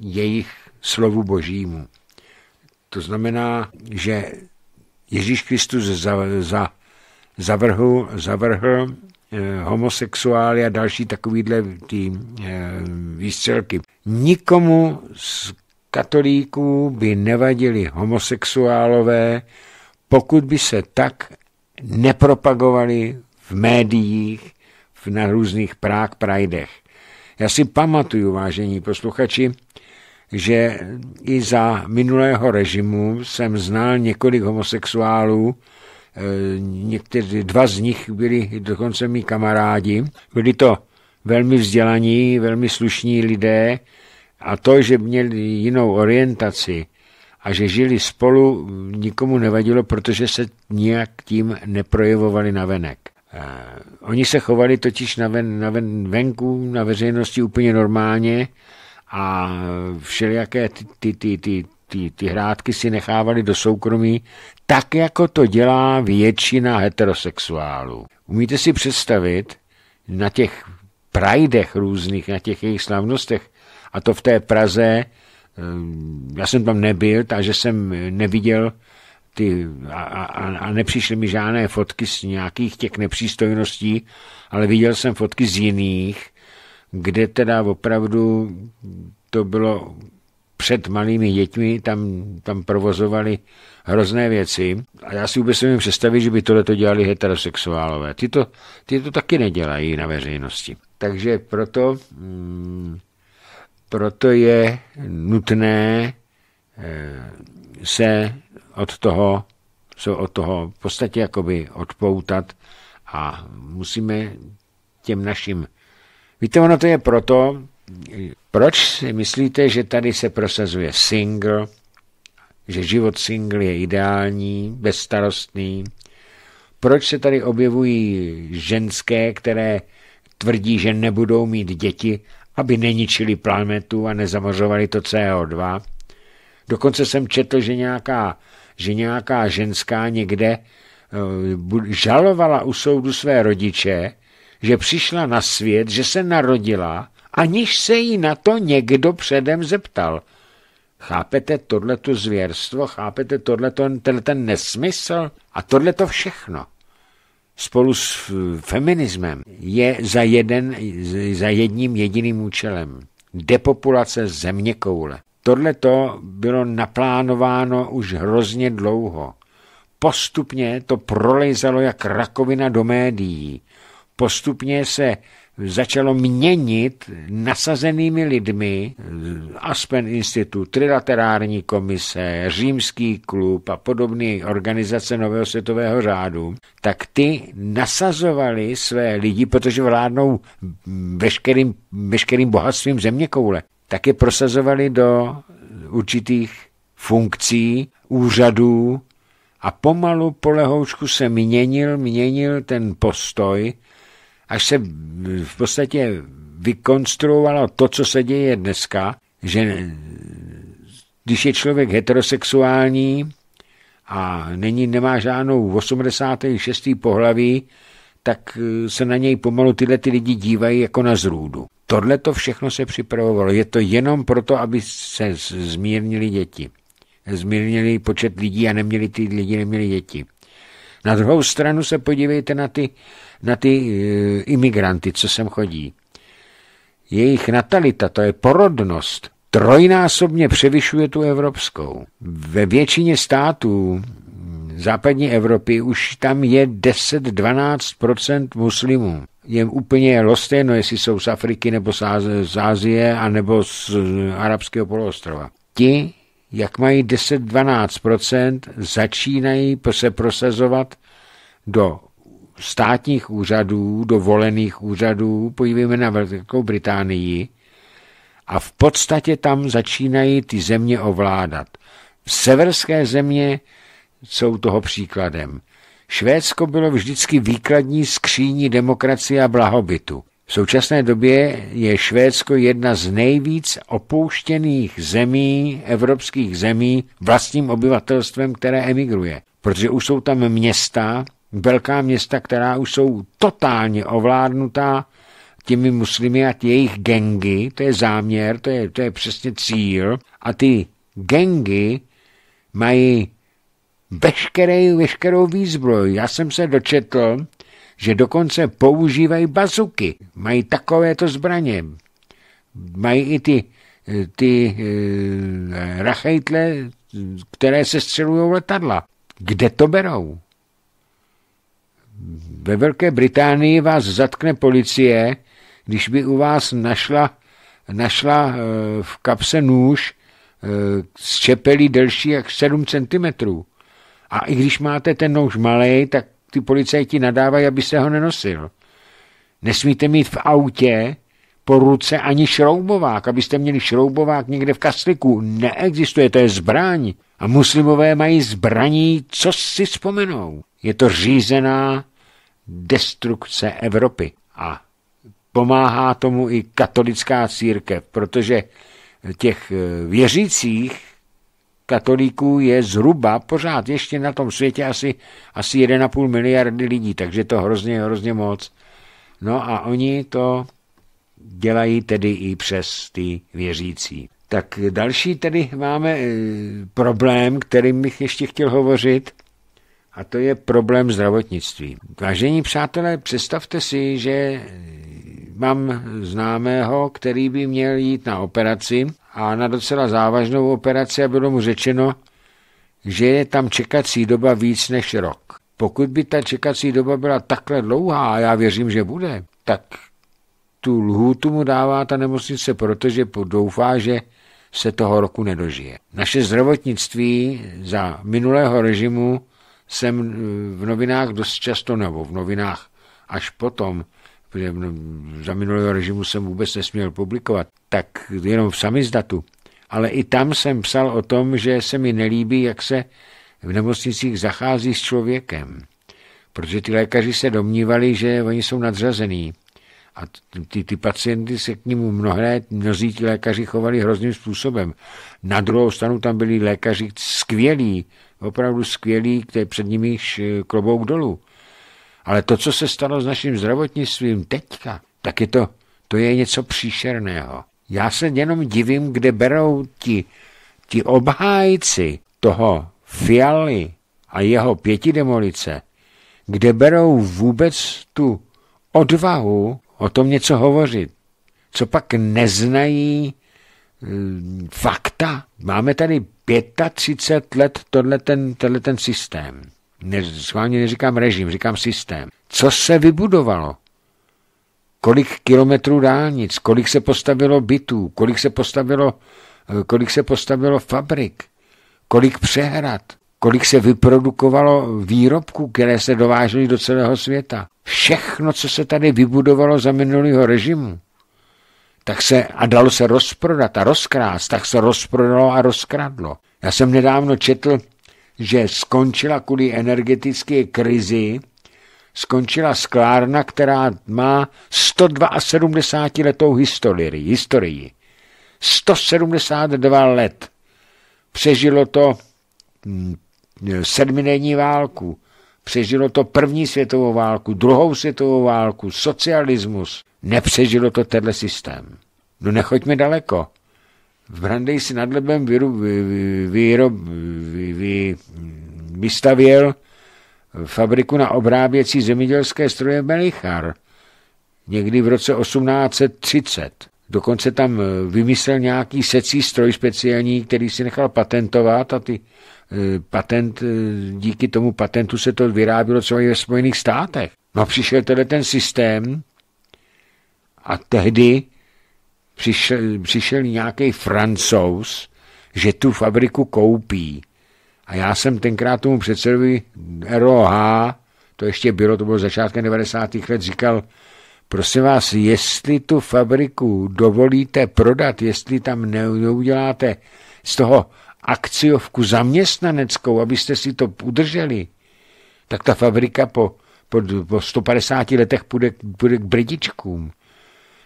jejich slovu božímu. To znamená, že Ježíš Kristus za, za, zavrhl, zavrhl eh, homosexuály a další takovýhle ty eh, výstřelky. Nikomu z katolíků by nevadili homosexuálové, pokud by se tak nepropagovali v médiích, na různých Prague Pridech. Já si pamatuju, vážení posluchači, že i za minulého režimu jsem znal několik homosexuálů, eh, někteří, dva z nich byli dokonce mý kamarádi. Byli to velmi vzdělaní, velmi slušní lidé a to, že měli jinou orientaci, a že žili spolu, nikomu nevadilo, protože se nijak tím neprojevovali na venek. Oni se chovali totiž na, ven, na ven, venku, na veřejnosti úplně normálně a všelijaké ty, ty, ty, ty, ty, ty hrádky si nechávali do soukromí, tak jako to dělá většina heterosexuálů. Umíte si představit na těch prajdech různých, na těch jejich slavnostech, a to v té Praze, Ehm, já jsem tam nebyl, takže jsem eh, neviděl ty, a, a, a nepřišly mi žádné fotky z nějakých těch nepřístojností, ale viděl jsem fotky z jiných, kde teda opravdu to bylo před malými dětmi, tam, tam provozovali hrozné věci. A já si vůbec nevím představit, že by tohle to dělali heterosexuálové. Ty to, ty to taky nedělají na veřejnosti. Takže proto... Hmm, proto je nutné eh, se od toho, se od toho v podstatě jakoby odpoutat a musíme těm našim... Víte, ono to je proto, proč si myslíte, že tady se prosazuje single, že život single je ideální, bezstarostný? Proč se tady objevují ženské, které tvrdí, že nebudou mít děti aby neničili planetu a nezamořovali to CO2. Dokonce jsem četl, že nějaká, že nějaká ženská někde eh, žalovala u soudu své rodiče, že přišla na svět, že se narodila, aniž se jí na to někdo předem zeptal. Chápete tohleto zvěrstvo? Chápete tohleto, ten, ten nesmysl? A tohleto všechno spolu s eh, feminismem je za, jeden, za jedním jediným účelem. Depopulace země koule. Tohle to bylo naplánováno už hrozně dlouho. Postupně to prolejzalo jak rakovina do médií. Postupně se začalo měnit nasazenými lidmi Aspen institut, trilaterární komise, římský klub a podobné organizace nového světového řádu, tak ty nasazovali své lidi, protože vládnou veškerým, veškerým bohatstvím zeměkoule, tak je prosazovali do určitých funkcí, úřadů a pomalu po lehoučku se měnil, měnil ten postoj až se v podstatě vykonstruovalo to, co se děje dneska, že když je člověk heterosexuální a není, nemá žádnou 86. pohlaví, tak eh, se na něj pomalu tyhle ty lidi dívají jako na zrůdu. Tohle to všechno se připravovalo. Je to jenom proto, aby se zmírnili děti. Zmírnili počet lidí a neměli ty lidi, neměli děti. Na druhou stranu se podívejte na ty, na ty e, imigranty, co sem chodí. Jejich natalita, to je porodnost, trojnásobně převyšuje tu evropskou. Ve většině států západní Evropy už tam je 10-12 muslimů. Je úplně lostejno, jestli jsou z Afriky nebo z Ázie, nebo z arabského poloostrova. Ti jak mají 10-12%, začínají se prosazovat do státních úřadů, do volených úřadů, pojďme na Velkou Británii, a v podstatě tam začínají ty země ovládat. V severské země jsou toho příkladem. Švédsko bylo vždycky výkladní skříní demokracie a blahobytu. V současné době je Švédsko jedna z nejvíc opouštěných zemí, evropských zemí, vlastním obyvatelstvem, které emigruje. Protože už jsou tam města, velká města, která už jsou totálně ovládnutá těmi muslimy a jejich gengy, to je záměr, to je, to je přesně cíl. A ty gengy mají veškerý, veškerou výzbroj. Já jsem se dočetl, že dokonce používají bazuky, mají takovéto zbraně. Mají i ty, ty e, rachejtle, které se střelují letadla. Kde to berou? Ve Velké Británii vás zatkne policie, když by u vás našla, našla eh, v kapse nůž s eh, čepelí delší jak 7 cm. A i když máte ten nůž malý, tak ty policajti nadávají, aby se ho nenosil. Nesmíte mít v autě po ruce ani šroubovák. Abyste měli šroubovák někde v kasliku, neexistuje, to je zbraň. A muslimové mají zbraní, co si vzpomenou. Je to řízená destrukce Evropy. A pomáhá tomu i katolická církev, protože těch eh, věřících katolíků je zhruba pořád ještě na tom světě asi, asi 1,5 miliardy lidí, takže to hrozně, hrozně moc. No a oni to dělají tedy i přes ty věřící. Tak další tedy máme e, problém, kterým bych ještě chtěl hovořit, a to je problém zdravotnictví. Vážení přátelé, představte si, že e, mám známého, který by měl jít na operaci a na docela závažnou operaci a bylo mu řečeno, že je tam čekací doba víc než rok. Pokud by ta čekací doba byla takhle dlouhá, a já věřím, že bude, tak tu lhůtu mu dává ta nemocnice, protože doufá, že se toho roku nedožije. Naše zdravotnictví za minulého režimu jsem v novinách dost často, nebo v novinách až potom, protože za minulého režimu jsem vůbec nesměl publikovat, tak jenom v samizdatu. Ale i tam jsem psal o tom, že se mi nelíbí, jak se v nemocnicích zachází s člověkem. Protože ty lékaři se domnívali, že oni jsou nadřazení. A ty, ty pacienty se k němu mnohé, mnozí ti lékaři chovali hrozným způsobem. Na druhou stranu tam byli lékaři skvělí, opravdu skvělí, kteří před nimi eh, klobouk dolů. Ale to, co se stalo s naším zdravotnictvím teďka, tak je to, to je něco příšerného. Já se jenom divím, kde berou ti, ti obhájci toho Fialy a jeho pětidemolice, kde berou vůbec tu odvahu o tom něco hovořit. Co pak neznají eh, fakta? Máme tady 35 let tohle ten, tohle ten systém ne, schválně neříkám režim, říkám systém. Co se vybudovalo? Kolik kilometrů dálnic, kolik se postavilo bytů, kolik se postavilo, eh, kolik se postavilo fabrik, kolik přehrad, kolik se vyprodukovalo výrobků, které se dovážely do celého světa. Všechno, co se tady vybudovalo za minulého režimu, tak se a dalo se rozprodat a rozkrást, tak se rozprodalo a rozkradlo. Já jsem nedávno četl že skončila kvůli energetické krizi, skončila sklárna, která má 172 letou historii. historii. 172 let. Přežilo to hm, sedmidenní válku, přežilo to první světovou válku, druhou světovou válku, socialismus. Nepřežilo to tenhle systém. No nechoďme daleko v Brandejsi nad Lebem výrob, vy, vy, vy, vystavěl fabriku na obráběcí zemědělské stroje Melichar někdy v roce 1830. Dokonce tam eh, vymyslel nějaký secí stroj speciální, který si nechal patentovat a ty eh, patent, eh, díky tomu patentu se to třeba i ve Spojených státech. No a přišel tedy ten systém a tehdy přišel, přišel nějaký francouz, že tu fabriku koupí. A já jsem tenkrát tomu předsedovi ROH, to ještě bylo, to bylo začátkem 90. let, říkal, prosím vás, jestli tu fabriku dovolíte prodat, jestli tam neuděláte z toho akciovku zaměstnaneckou, abyste si to udrželi, tak ta fabrika po, po, po 150 letech půjde, půjde k bridičkům.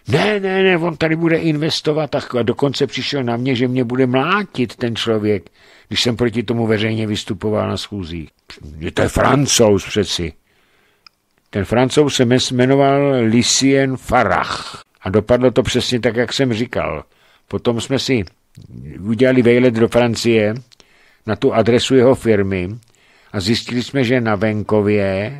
Ne, ne, ne, on tady bude investovat a dokonce přišel na mě, že mě bude mlátit ten člověk, když jsem proti tomu veřejně vystupoval na schůzích. To je francouz přeci. Ten francouz se jmenoval Lysien Farach a dopadlo to přesně tak, jak jsem říkal. Potom jsme si udělali vejlet do Francie na tu adresu jeho firmy a zjistili jsme, že na venkově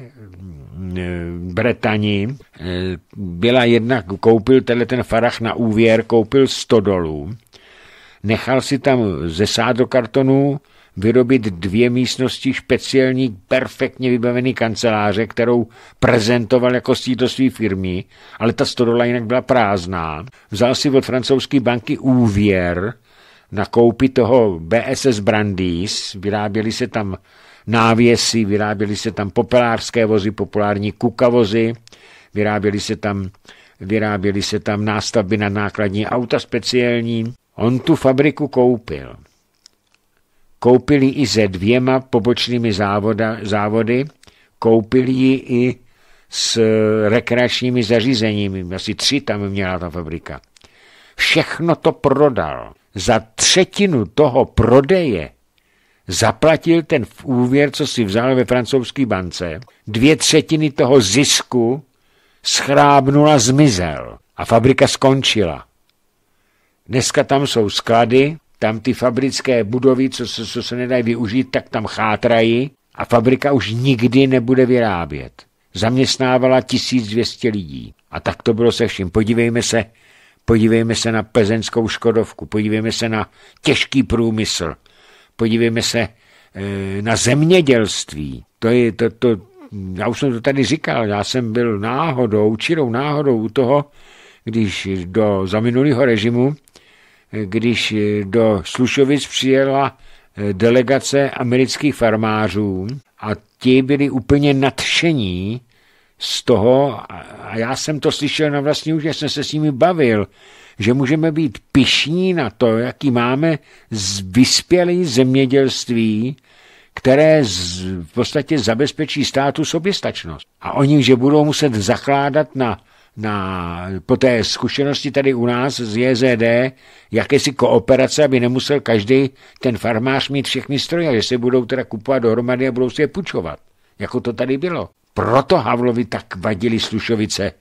E, Bretani e, byla jednak, koupil tenhle ten farach na úvěr, koupil 100 dolů, nechal si tam ze sádrokartonu vyrobit dvě místnosti speciální, perfektně vybavený kanceláře, kterou prezentoval jako sídlo své firmy, ale ta stodola jinak byla prázdná. Vzal si od francouzské banky úvěr na koupi toho BSS Brandis, vyráběli se tam návěsy, vyráběly se tam popelářské vozy, populární kukavozy, vyráběly se tam, vyráběly se tam nástavby na nákladní auta speciální. On tu fabriku koupil. Koupili i ze dvěma pobočnými závoda, závody, koupili ji i s rekreačními zařízeními. Asi tři tam měla ta fabrika. Všechno to prodal. Za třetinu toho prodeje zaplatil ten úvěr, co si vzal ve francouzské bance, dvě třetiny toho zisku schrábnula, zmizel a fabrika skončila. Dneska tam jsou sklady, tam ty fabrické budovy, co, co, co se nedají využít, tak tam chátrají a fabrika už nikdy nebude vyrábět. Zaměstnávala 1200 lidí. A tak to bylo se vším. Podívejme se, podívejme se na plezenskou Škodovku, podívejme se na těžký průmysl, Podívejme se eh, na zemědělství. To je to, to, já už jsem to tady říkal, já jsem byl náhodou, čirou náhodou u toho, když do, za minulého režimu, eh, když do Slušovic přijela eh, delegace amerických farmářů a ti byli úplně nadšení z toho, a já jsem to slyšel na vlastní už, jsem se s nimi bavil, že můžeme být pišní na to, jaký máme vyspělý zemědělství, které z, v podstatě zabezpečí státu soběstačnost. A oni, že budou muset zakládat na, na, po té zkušenosti tady u nás z JZD jakési kooperace, aby nemusel každý ten farmář mít všechny stroje, že se budou teda kupovat dohromady a budou si je půjčovat, jako to tady bylo. Proto Havlovi tak vadili Slušovice,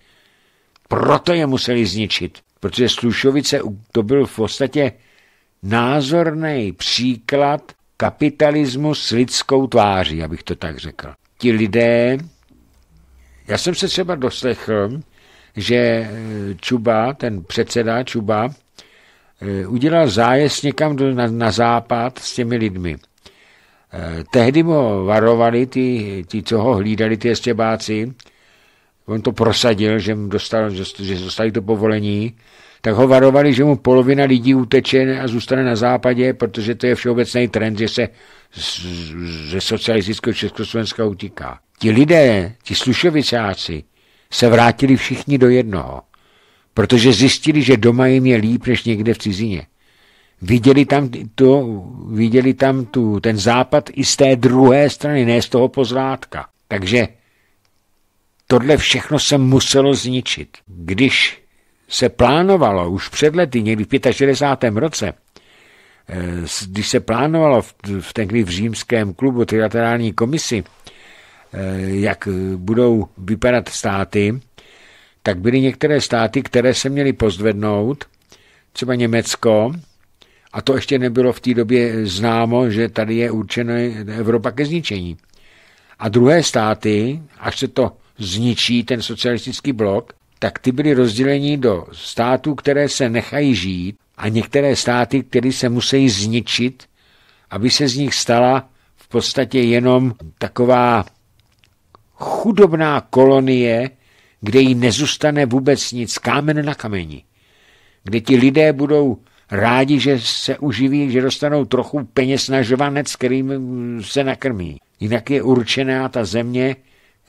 proto je museli zničit protože Slušovice to byl v podstatě názorný příklad kapitalismu s lidskou tváří, abych to tak řekl. Ti lidé, já jsem se třeba doslechl, že eh, Čuba, ten předseda Čuba, eh, udělal zájezd někam do, na, na západ s těmi lidmi. Eh, tehdy mu varovali ti, co ho hlídali, ty estebáci, on to prosadil, že, mu dostal, že dostali to povolení, tak ho varovali, že mu polovina lidí uteče a zůstane na západě, protože to je všeobecný trend, že se ze socialistického Československa utíká. Ti lidé, ti slušovicáci, se vrátili všichni do jednoho, protože zjistili, že doma jim je líp, než někde v cizině. Viděli tam, to, viděli tam tu, ten západ i z té druhé strany, ne z toho pozvátka. Takže Tohle všechno se muselo zničit. Když se plánovalo už před lety, někdy v 65. roce, eh, když se plánovalo v, v v římském klubu trilaterální komisi, eh, jak budou vypadat státy, tak byly některé státy, které se měly pozvednout, třeba Německo, a to ještě nebylo v té době známo, že tady je určena Evropa ke zničení. A druhé státy, až se to zničí ten socialistický blok, tak ty byly rozděleni do států, které se nechají žít a některé státy, které se musí zničit, aby se z nich stala v podstatě jenom taková chudobná kolonie, kde jí nezůstane vůbec nic, kámen na kameni, kde ti lidé budou rádi, že se uživí, že dostanou trochu peněz na žvanec, kterým se nakrmí. Jinak je určená ta země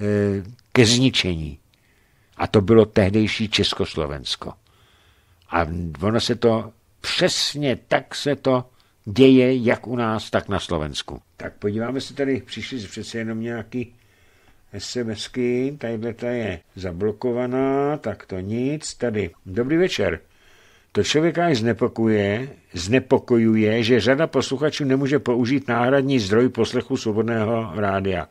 eh, ke zničení. A to bylo tehdejší Československo. A ono se to přesně tak se to děje, jak u nás, tak na Slovensku. Tak podíváme se tady, přišli přece jenom nějaký SMSky, tadyhle ta je zablokovaná, tak to nic, tady. Dobrý večer. To člověka až znepokuje, znepokojuje, že řada posluchačů nemůže použít náhradní zdroj poslechu svobodného rádia.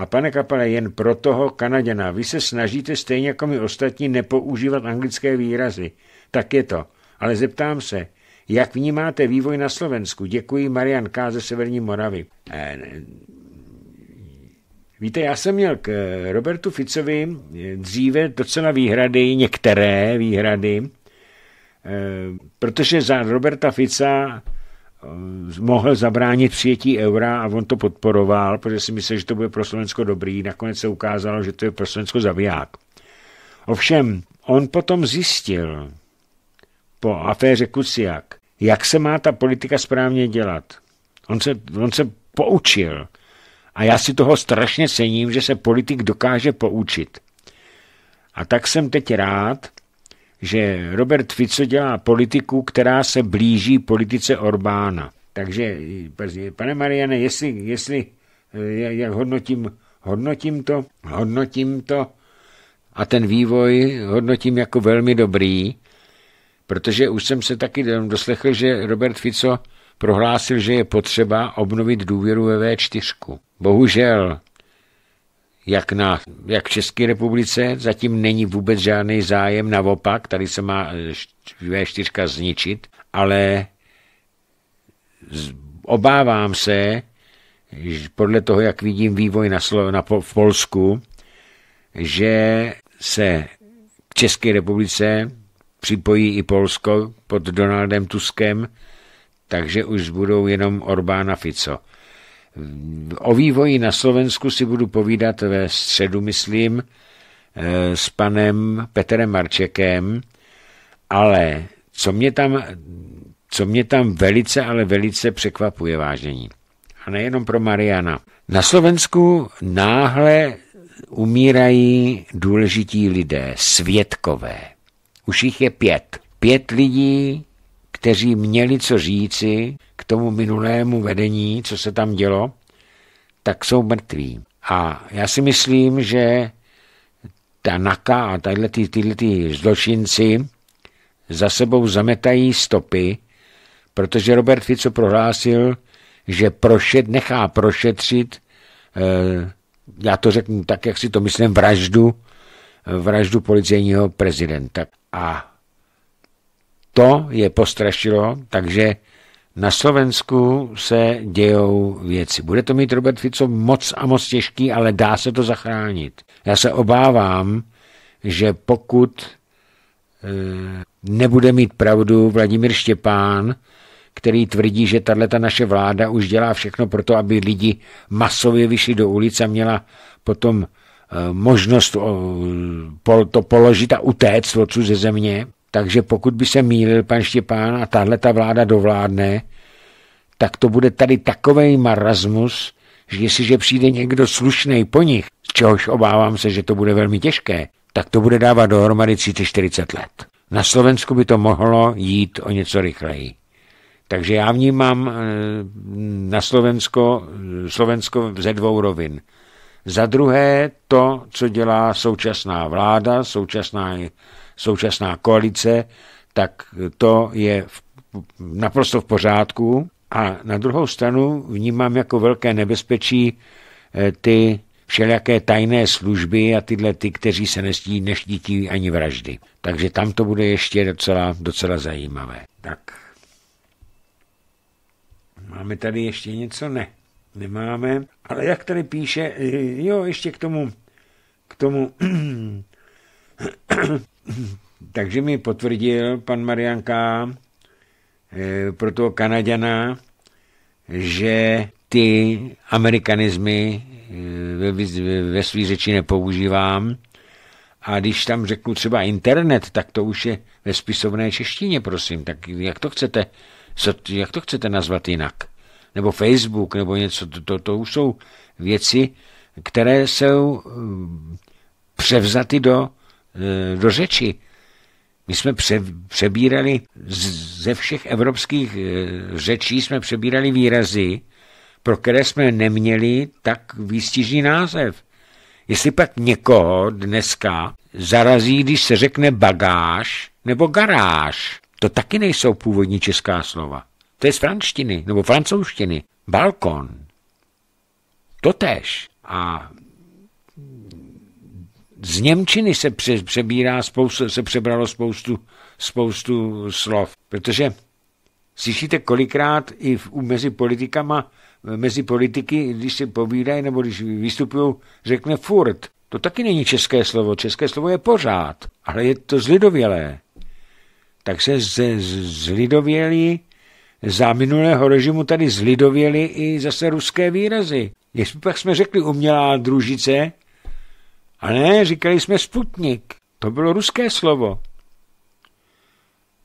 A pane Kapele, jen pro toho Kanaděna, vy se snažíte stejně jako my ostatní nepoužívat anglické výrazy. Tak je to. Ale zeptám se, jak vnímáte vývoj na Slovensku? Děkuji, Marian K. ze Severní Moravy. Eh, víte, já jsem měl k eh, Robertu Ficovi eh, dříve docela výhrady, některé výhrady, protože za Roberta Fica Eh, mohl zabránit přijetí eura a on to podporoval, protože si myslel, že to bude pro Slovensko dobrý. Nakonec se ukázalo, že to je pro Slovensko zabiják. Ovšem, on potom zjistil po aféře Kuciak, jak se má ta politika správně dělat. On se, on se poučil. A já si toho strašně cením, že se politik dokáže poučit. A tak jsem teď rád, že Robert Fico dělá politiku, která se blíží politice Orbána. Takže, pane Mariane, jestli, jestli eh, jak hodnotím, hodnotím to, hodnotím to a ten vývoj hodnotím jako velmi dobrý, protože už jsem se taky doslechl, že Robert Fico prohlásil, že je potřeba obnovit důvěru ve V4. Bohužel jak, na, jak v České republice, zatím není vůbec žádný zájem, naopak, tady se má eh, V4 zničit, ale obávám se, že podle toho, jak vidím vývoj na, Slo- na v Polsku, že se v České republice připojí i Polsko pod Donaldem Tuskem, takže už budou jenom Orbán a Fico. O vývoji na Slovensku si budu povídat ve středu, myslím, eh, s panem Petrem Marčekem, ale co mě tam, co mě tam velice, ale velice překvapuje, vážení, a nejenom pro Mariana. Na Slovensku náhle umírají důležití lidé, světkové. Už jich je pět. Pět lidí, kteří měli co říci, tomu minulému vedení, co se tam dělo, tak jsou mrtví. A já si myslím, že ta NAKA a tyhle, ty, tyhle ty zločinci za sebou zametají stopy, protože Robert Fico prohlásil, že prošet, nechá prošetřit, eh, já to řeknu tak, jak si to myslím, vraždu, eh, vraždu policejního prezidenta. A to je postrašilo, takže na Slovensku se dějou věci. Bude to mít Robert Fico moc a moc těžký, ale dá se to zachránit. Já se obávám, že pokud eh, nebude mít pravdu Vladimír Štěpán, který tvrdí, že tato naše vláda už dělá všechno pro to, aby lidi masově vyšli do ulic a měla potom eh, možnost to položit a utéct odsud ze země, takže pokud by se mýlil pan Štěpán a tahle ta vláda dovládne, tak to bude tady takový marazmus, že jestliže přijde někdo slušný po nich, z čehož obávám se, že to bude velmi těžké, tak to bude dávat dohromady 30-40 let. Na Slovensku by to mohlo jít o něco rychleji. Takže já vnímám eh, na Slovensko, Slovensko ze dvou rovin. Za druhé to, co dělá současná vláda, současná současná koalice, tak to je v, naprosto v pořádku. A na druhou stranu vnímám jako velké nebezpečí eh, ty všelijaké tajné služby a tyhle ty, kteří se nestí neštítí ani vraždy. Takže tam to bude ještě docela, docela zajímavé. Tak. Máme tady ještě něco? Ne, nemáme. Ale jak tady píše, eh, jo, ještě k tomu, k tomu takže mi potvrdil pan Marianka eh, pro toho Kanaďana, že ty amerikanizmy eh, ve, ve své řeči nepoužívám. A když tam řeknu třeba internet, tak to už je ve spisovné češtině, prosím. Tak jak to chcete, jak to chcete nazvat jinak? Nebo Facebook, nebo něco, to, to, to už jsou věci, které jsou mm, převzaty do E, do řeči. My jsme pře, přebírali ze všech evropských e, řečí jsme přebírali výrazy, pro které jsme neměli tak výstižný název. Jestli pak někoho dneska zarazí, když se řekne bagáž nebo garáž, to taky nejsou původní česká slova. To je z franštiny nebo francouzštiny. Balkon. Totež. A z Němčiny se pře, přebírá spoustu, se přebralo spoustu, spoustu slov, protože slyšíte kolikrát i v, mezi politikama, mezi politiky, když si povídají nebo když vystupují, řekne furt. To taky není české slovo. České slovo je pořád, ale je to zlidovělé. Tak se z, z, zlidovělí za minulého režimu tady zlidověli i zase ruské výrazy. Jestli pak jsme řekli umělá družice, a ne, říkali jsme Sputnik. To bylo ruské slovo.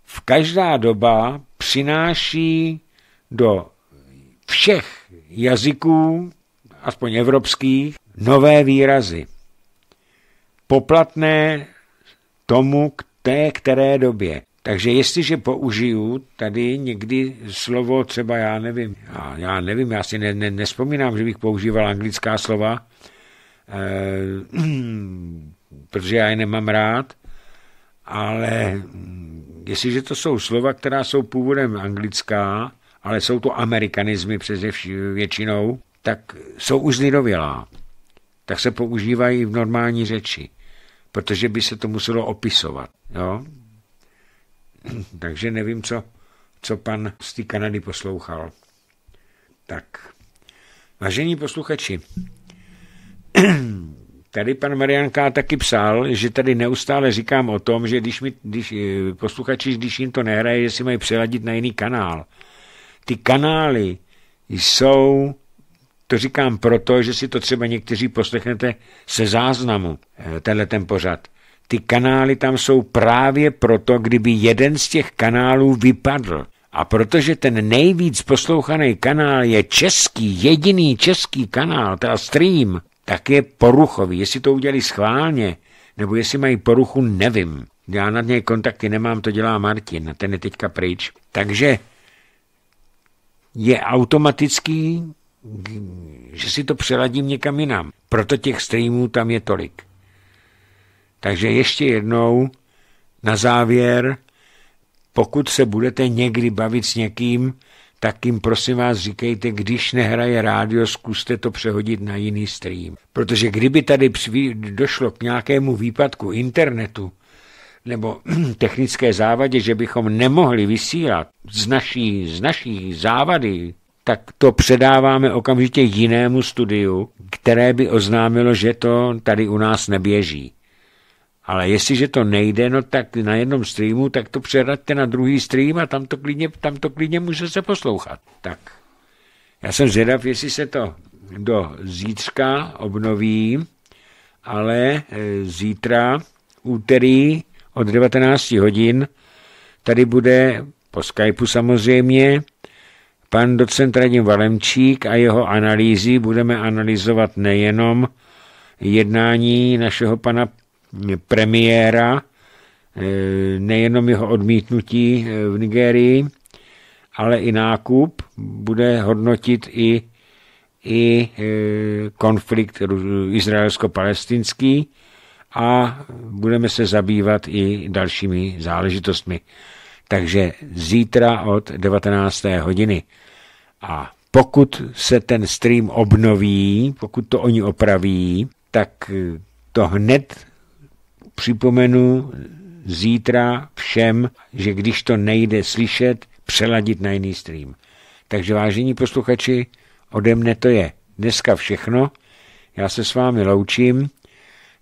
V každá doba přináší do všech jazyků, aspoň evropských, nové výrazy. Poplatné tomu k té které době. Takže jestliže použiju tady někdy slovo třeba já nevím, já, já nevím, já si ne, ne, nespomínám, že bych používal anglická slova, Eh, protože já je nemám rád, ale mm, jestliže to jsou slova, která jsou původem anglická, ale jsou to amerikanizmy přes většinou, tak jsou už zlidovělá. Tak se používají v normální řeči, protože by se to muselo opisovat. Jo? Takže nevím, co, co pan z té Kanady poslouchal. Tak, vážení posluchači, Tady pan Marianka taky psal, že tady neustále říkám o tom, že když, mi, když eh, posluchači, když jim to nehraje, že si mají přeladit na jiný kanál. Ty kanály jsou, to říkám proto, že si to třeba někteří poslechnete se záznamu, eh, tenhle ten pořad. Ty kanály tam jsou právě proto, kdyby jeden z těch kanálů vypadl. A protože ten nejvíc poslouchaný kanál je český, jediný český kanál, teda stream, také poruchový. Jestli to udělali schválně, nebo jestli mají poruchu, nevím. Já nad něj kontakty nemám, to dělá Martin, ten je teďka pryč. Takže je automatický, že si to přeladím někam jinam. Proto těch streamů tam je tolik. Takže ještě jednou, na závěr, pokud se budete někdy bavit s někým, tak jim prosím vás říkejte, když nehraje rádio, zkuste to přehodit na jiný stream. Protože kdyby tady došlo k nějakému výpadku internetu, nebo technické závadě, že bychom nemohli vysílat z naší, z naší závady, tak to předáváme okamžitě jinému studiu, které by oznámilo, že to tady u nás neběží. Ale jestliže to nejde, no tak na jednom streamu, tak to přeradte na druhý stream a tam to klidně, tam to klidně může se poslouchat. Tak. Já jsem zvědav, jestli se to do zítřka obnoví, ale e, zítra, úterý od 19 hodin, tady bude po Skypeu samozřejmě pan docent Radim Valemčík a jeho analýzy. Budeme analyzovat nejenom jednání našeho pana premiéra, eh, nejenom jeho odmítnutí eh, v Nigérii, ale i nákup bude hodnotit i, i eh, konflikt izraelsko-palestinský a budeme se zabývat i dalšími záležitostmi. Takže zítra od 19. hodiny. A pokud se ten stream obnoví, pokud to oni opraví, tak to hned připomenu zítra všem, že když to nejde slyšet, přeladit na jiný stream. Takže vážení posluchači, ode mne to je dneska všechno. Já se s vámi loučím.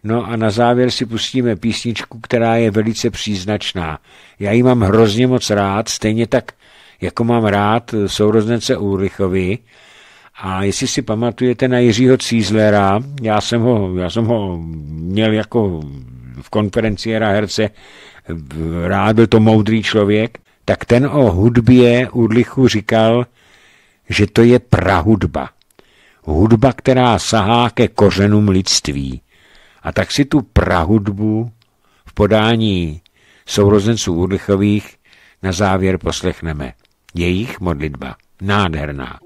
No a na závěr si pustíme písničku, která je velice příznačná. Já ji mám hrozně moc rád, stejně tak, jako mám rád sourozence Úrychovi, a jestli si pamatujete na Jiřího Cízlera, já jsem ho, já jsem ho měl jako v konferenci Jera Herce, rád byl to moudrý člověk, tak ten o hudbě Udlichu říkal, že to je prahudba. Hudba, která sahá ke kořenům lidství. A tak si tu prahudbu v podání sourozenců Udlichových na závěr poslechneme. Jejich modlitba. Nádherná.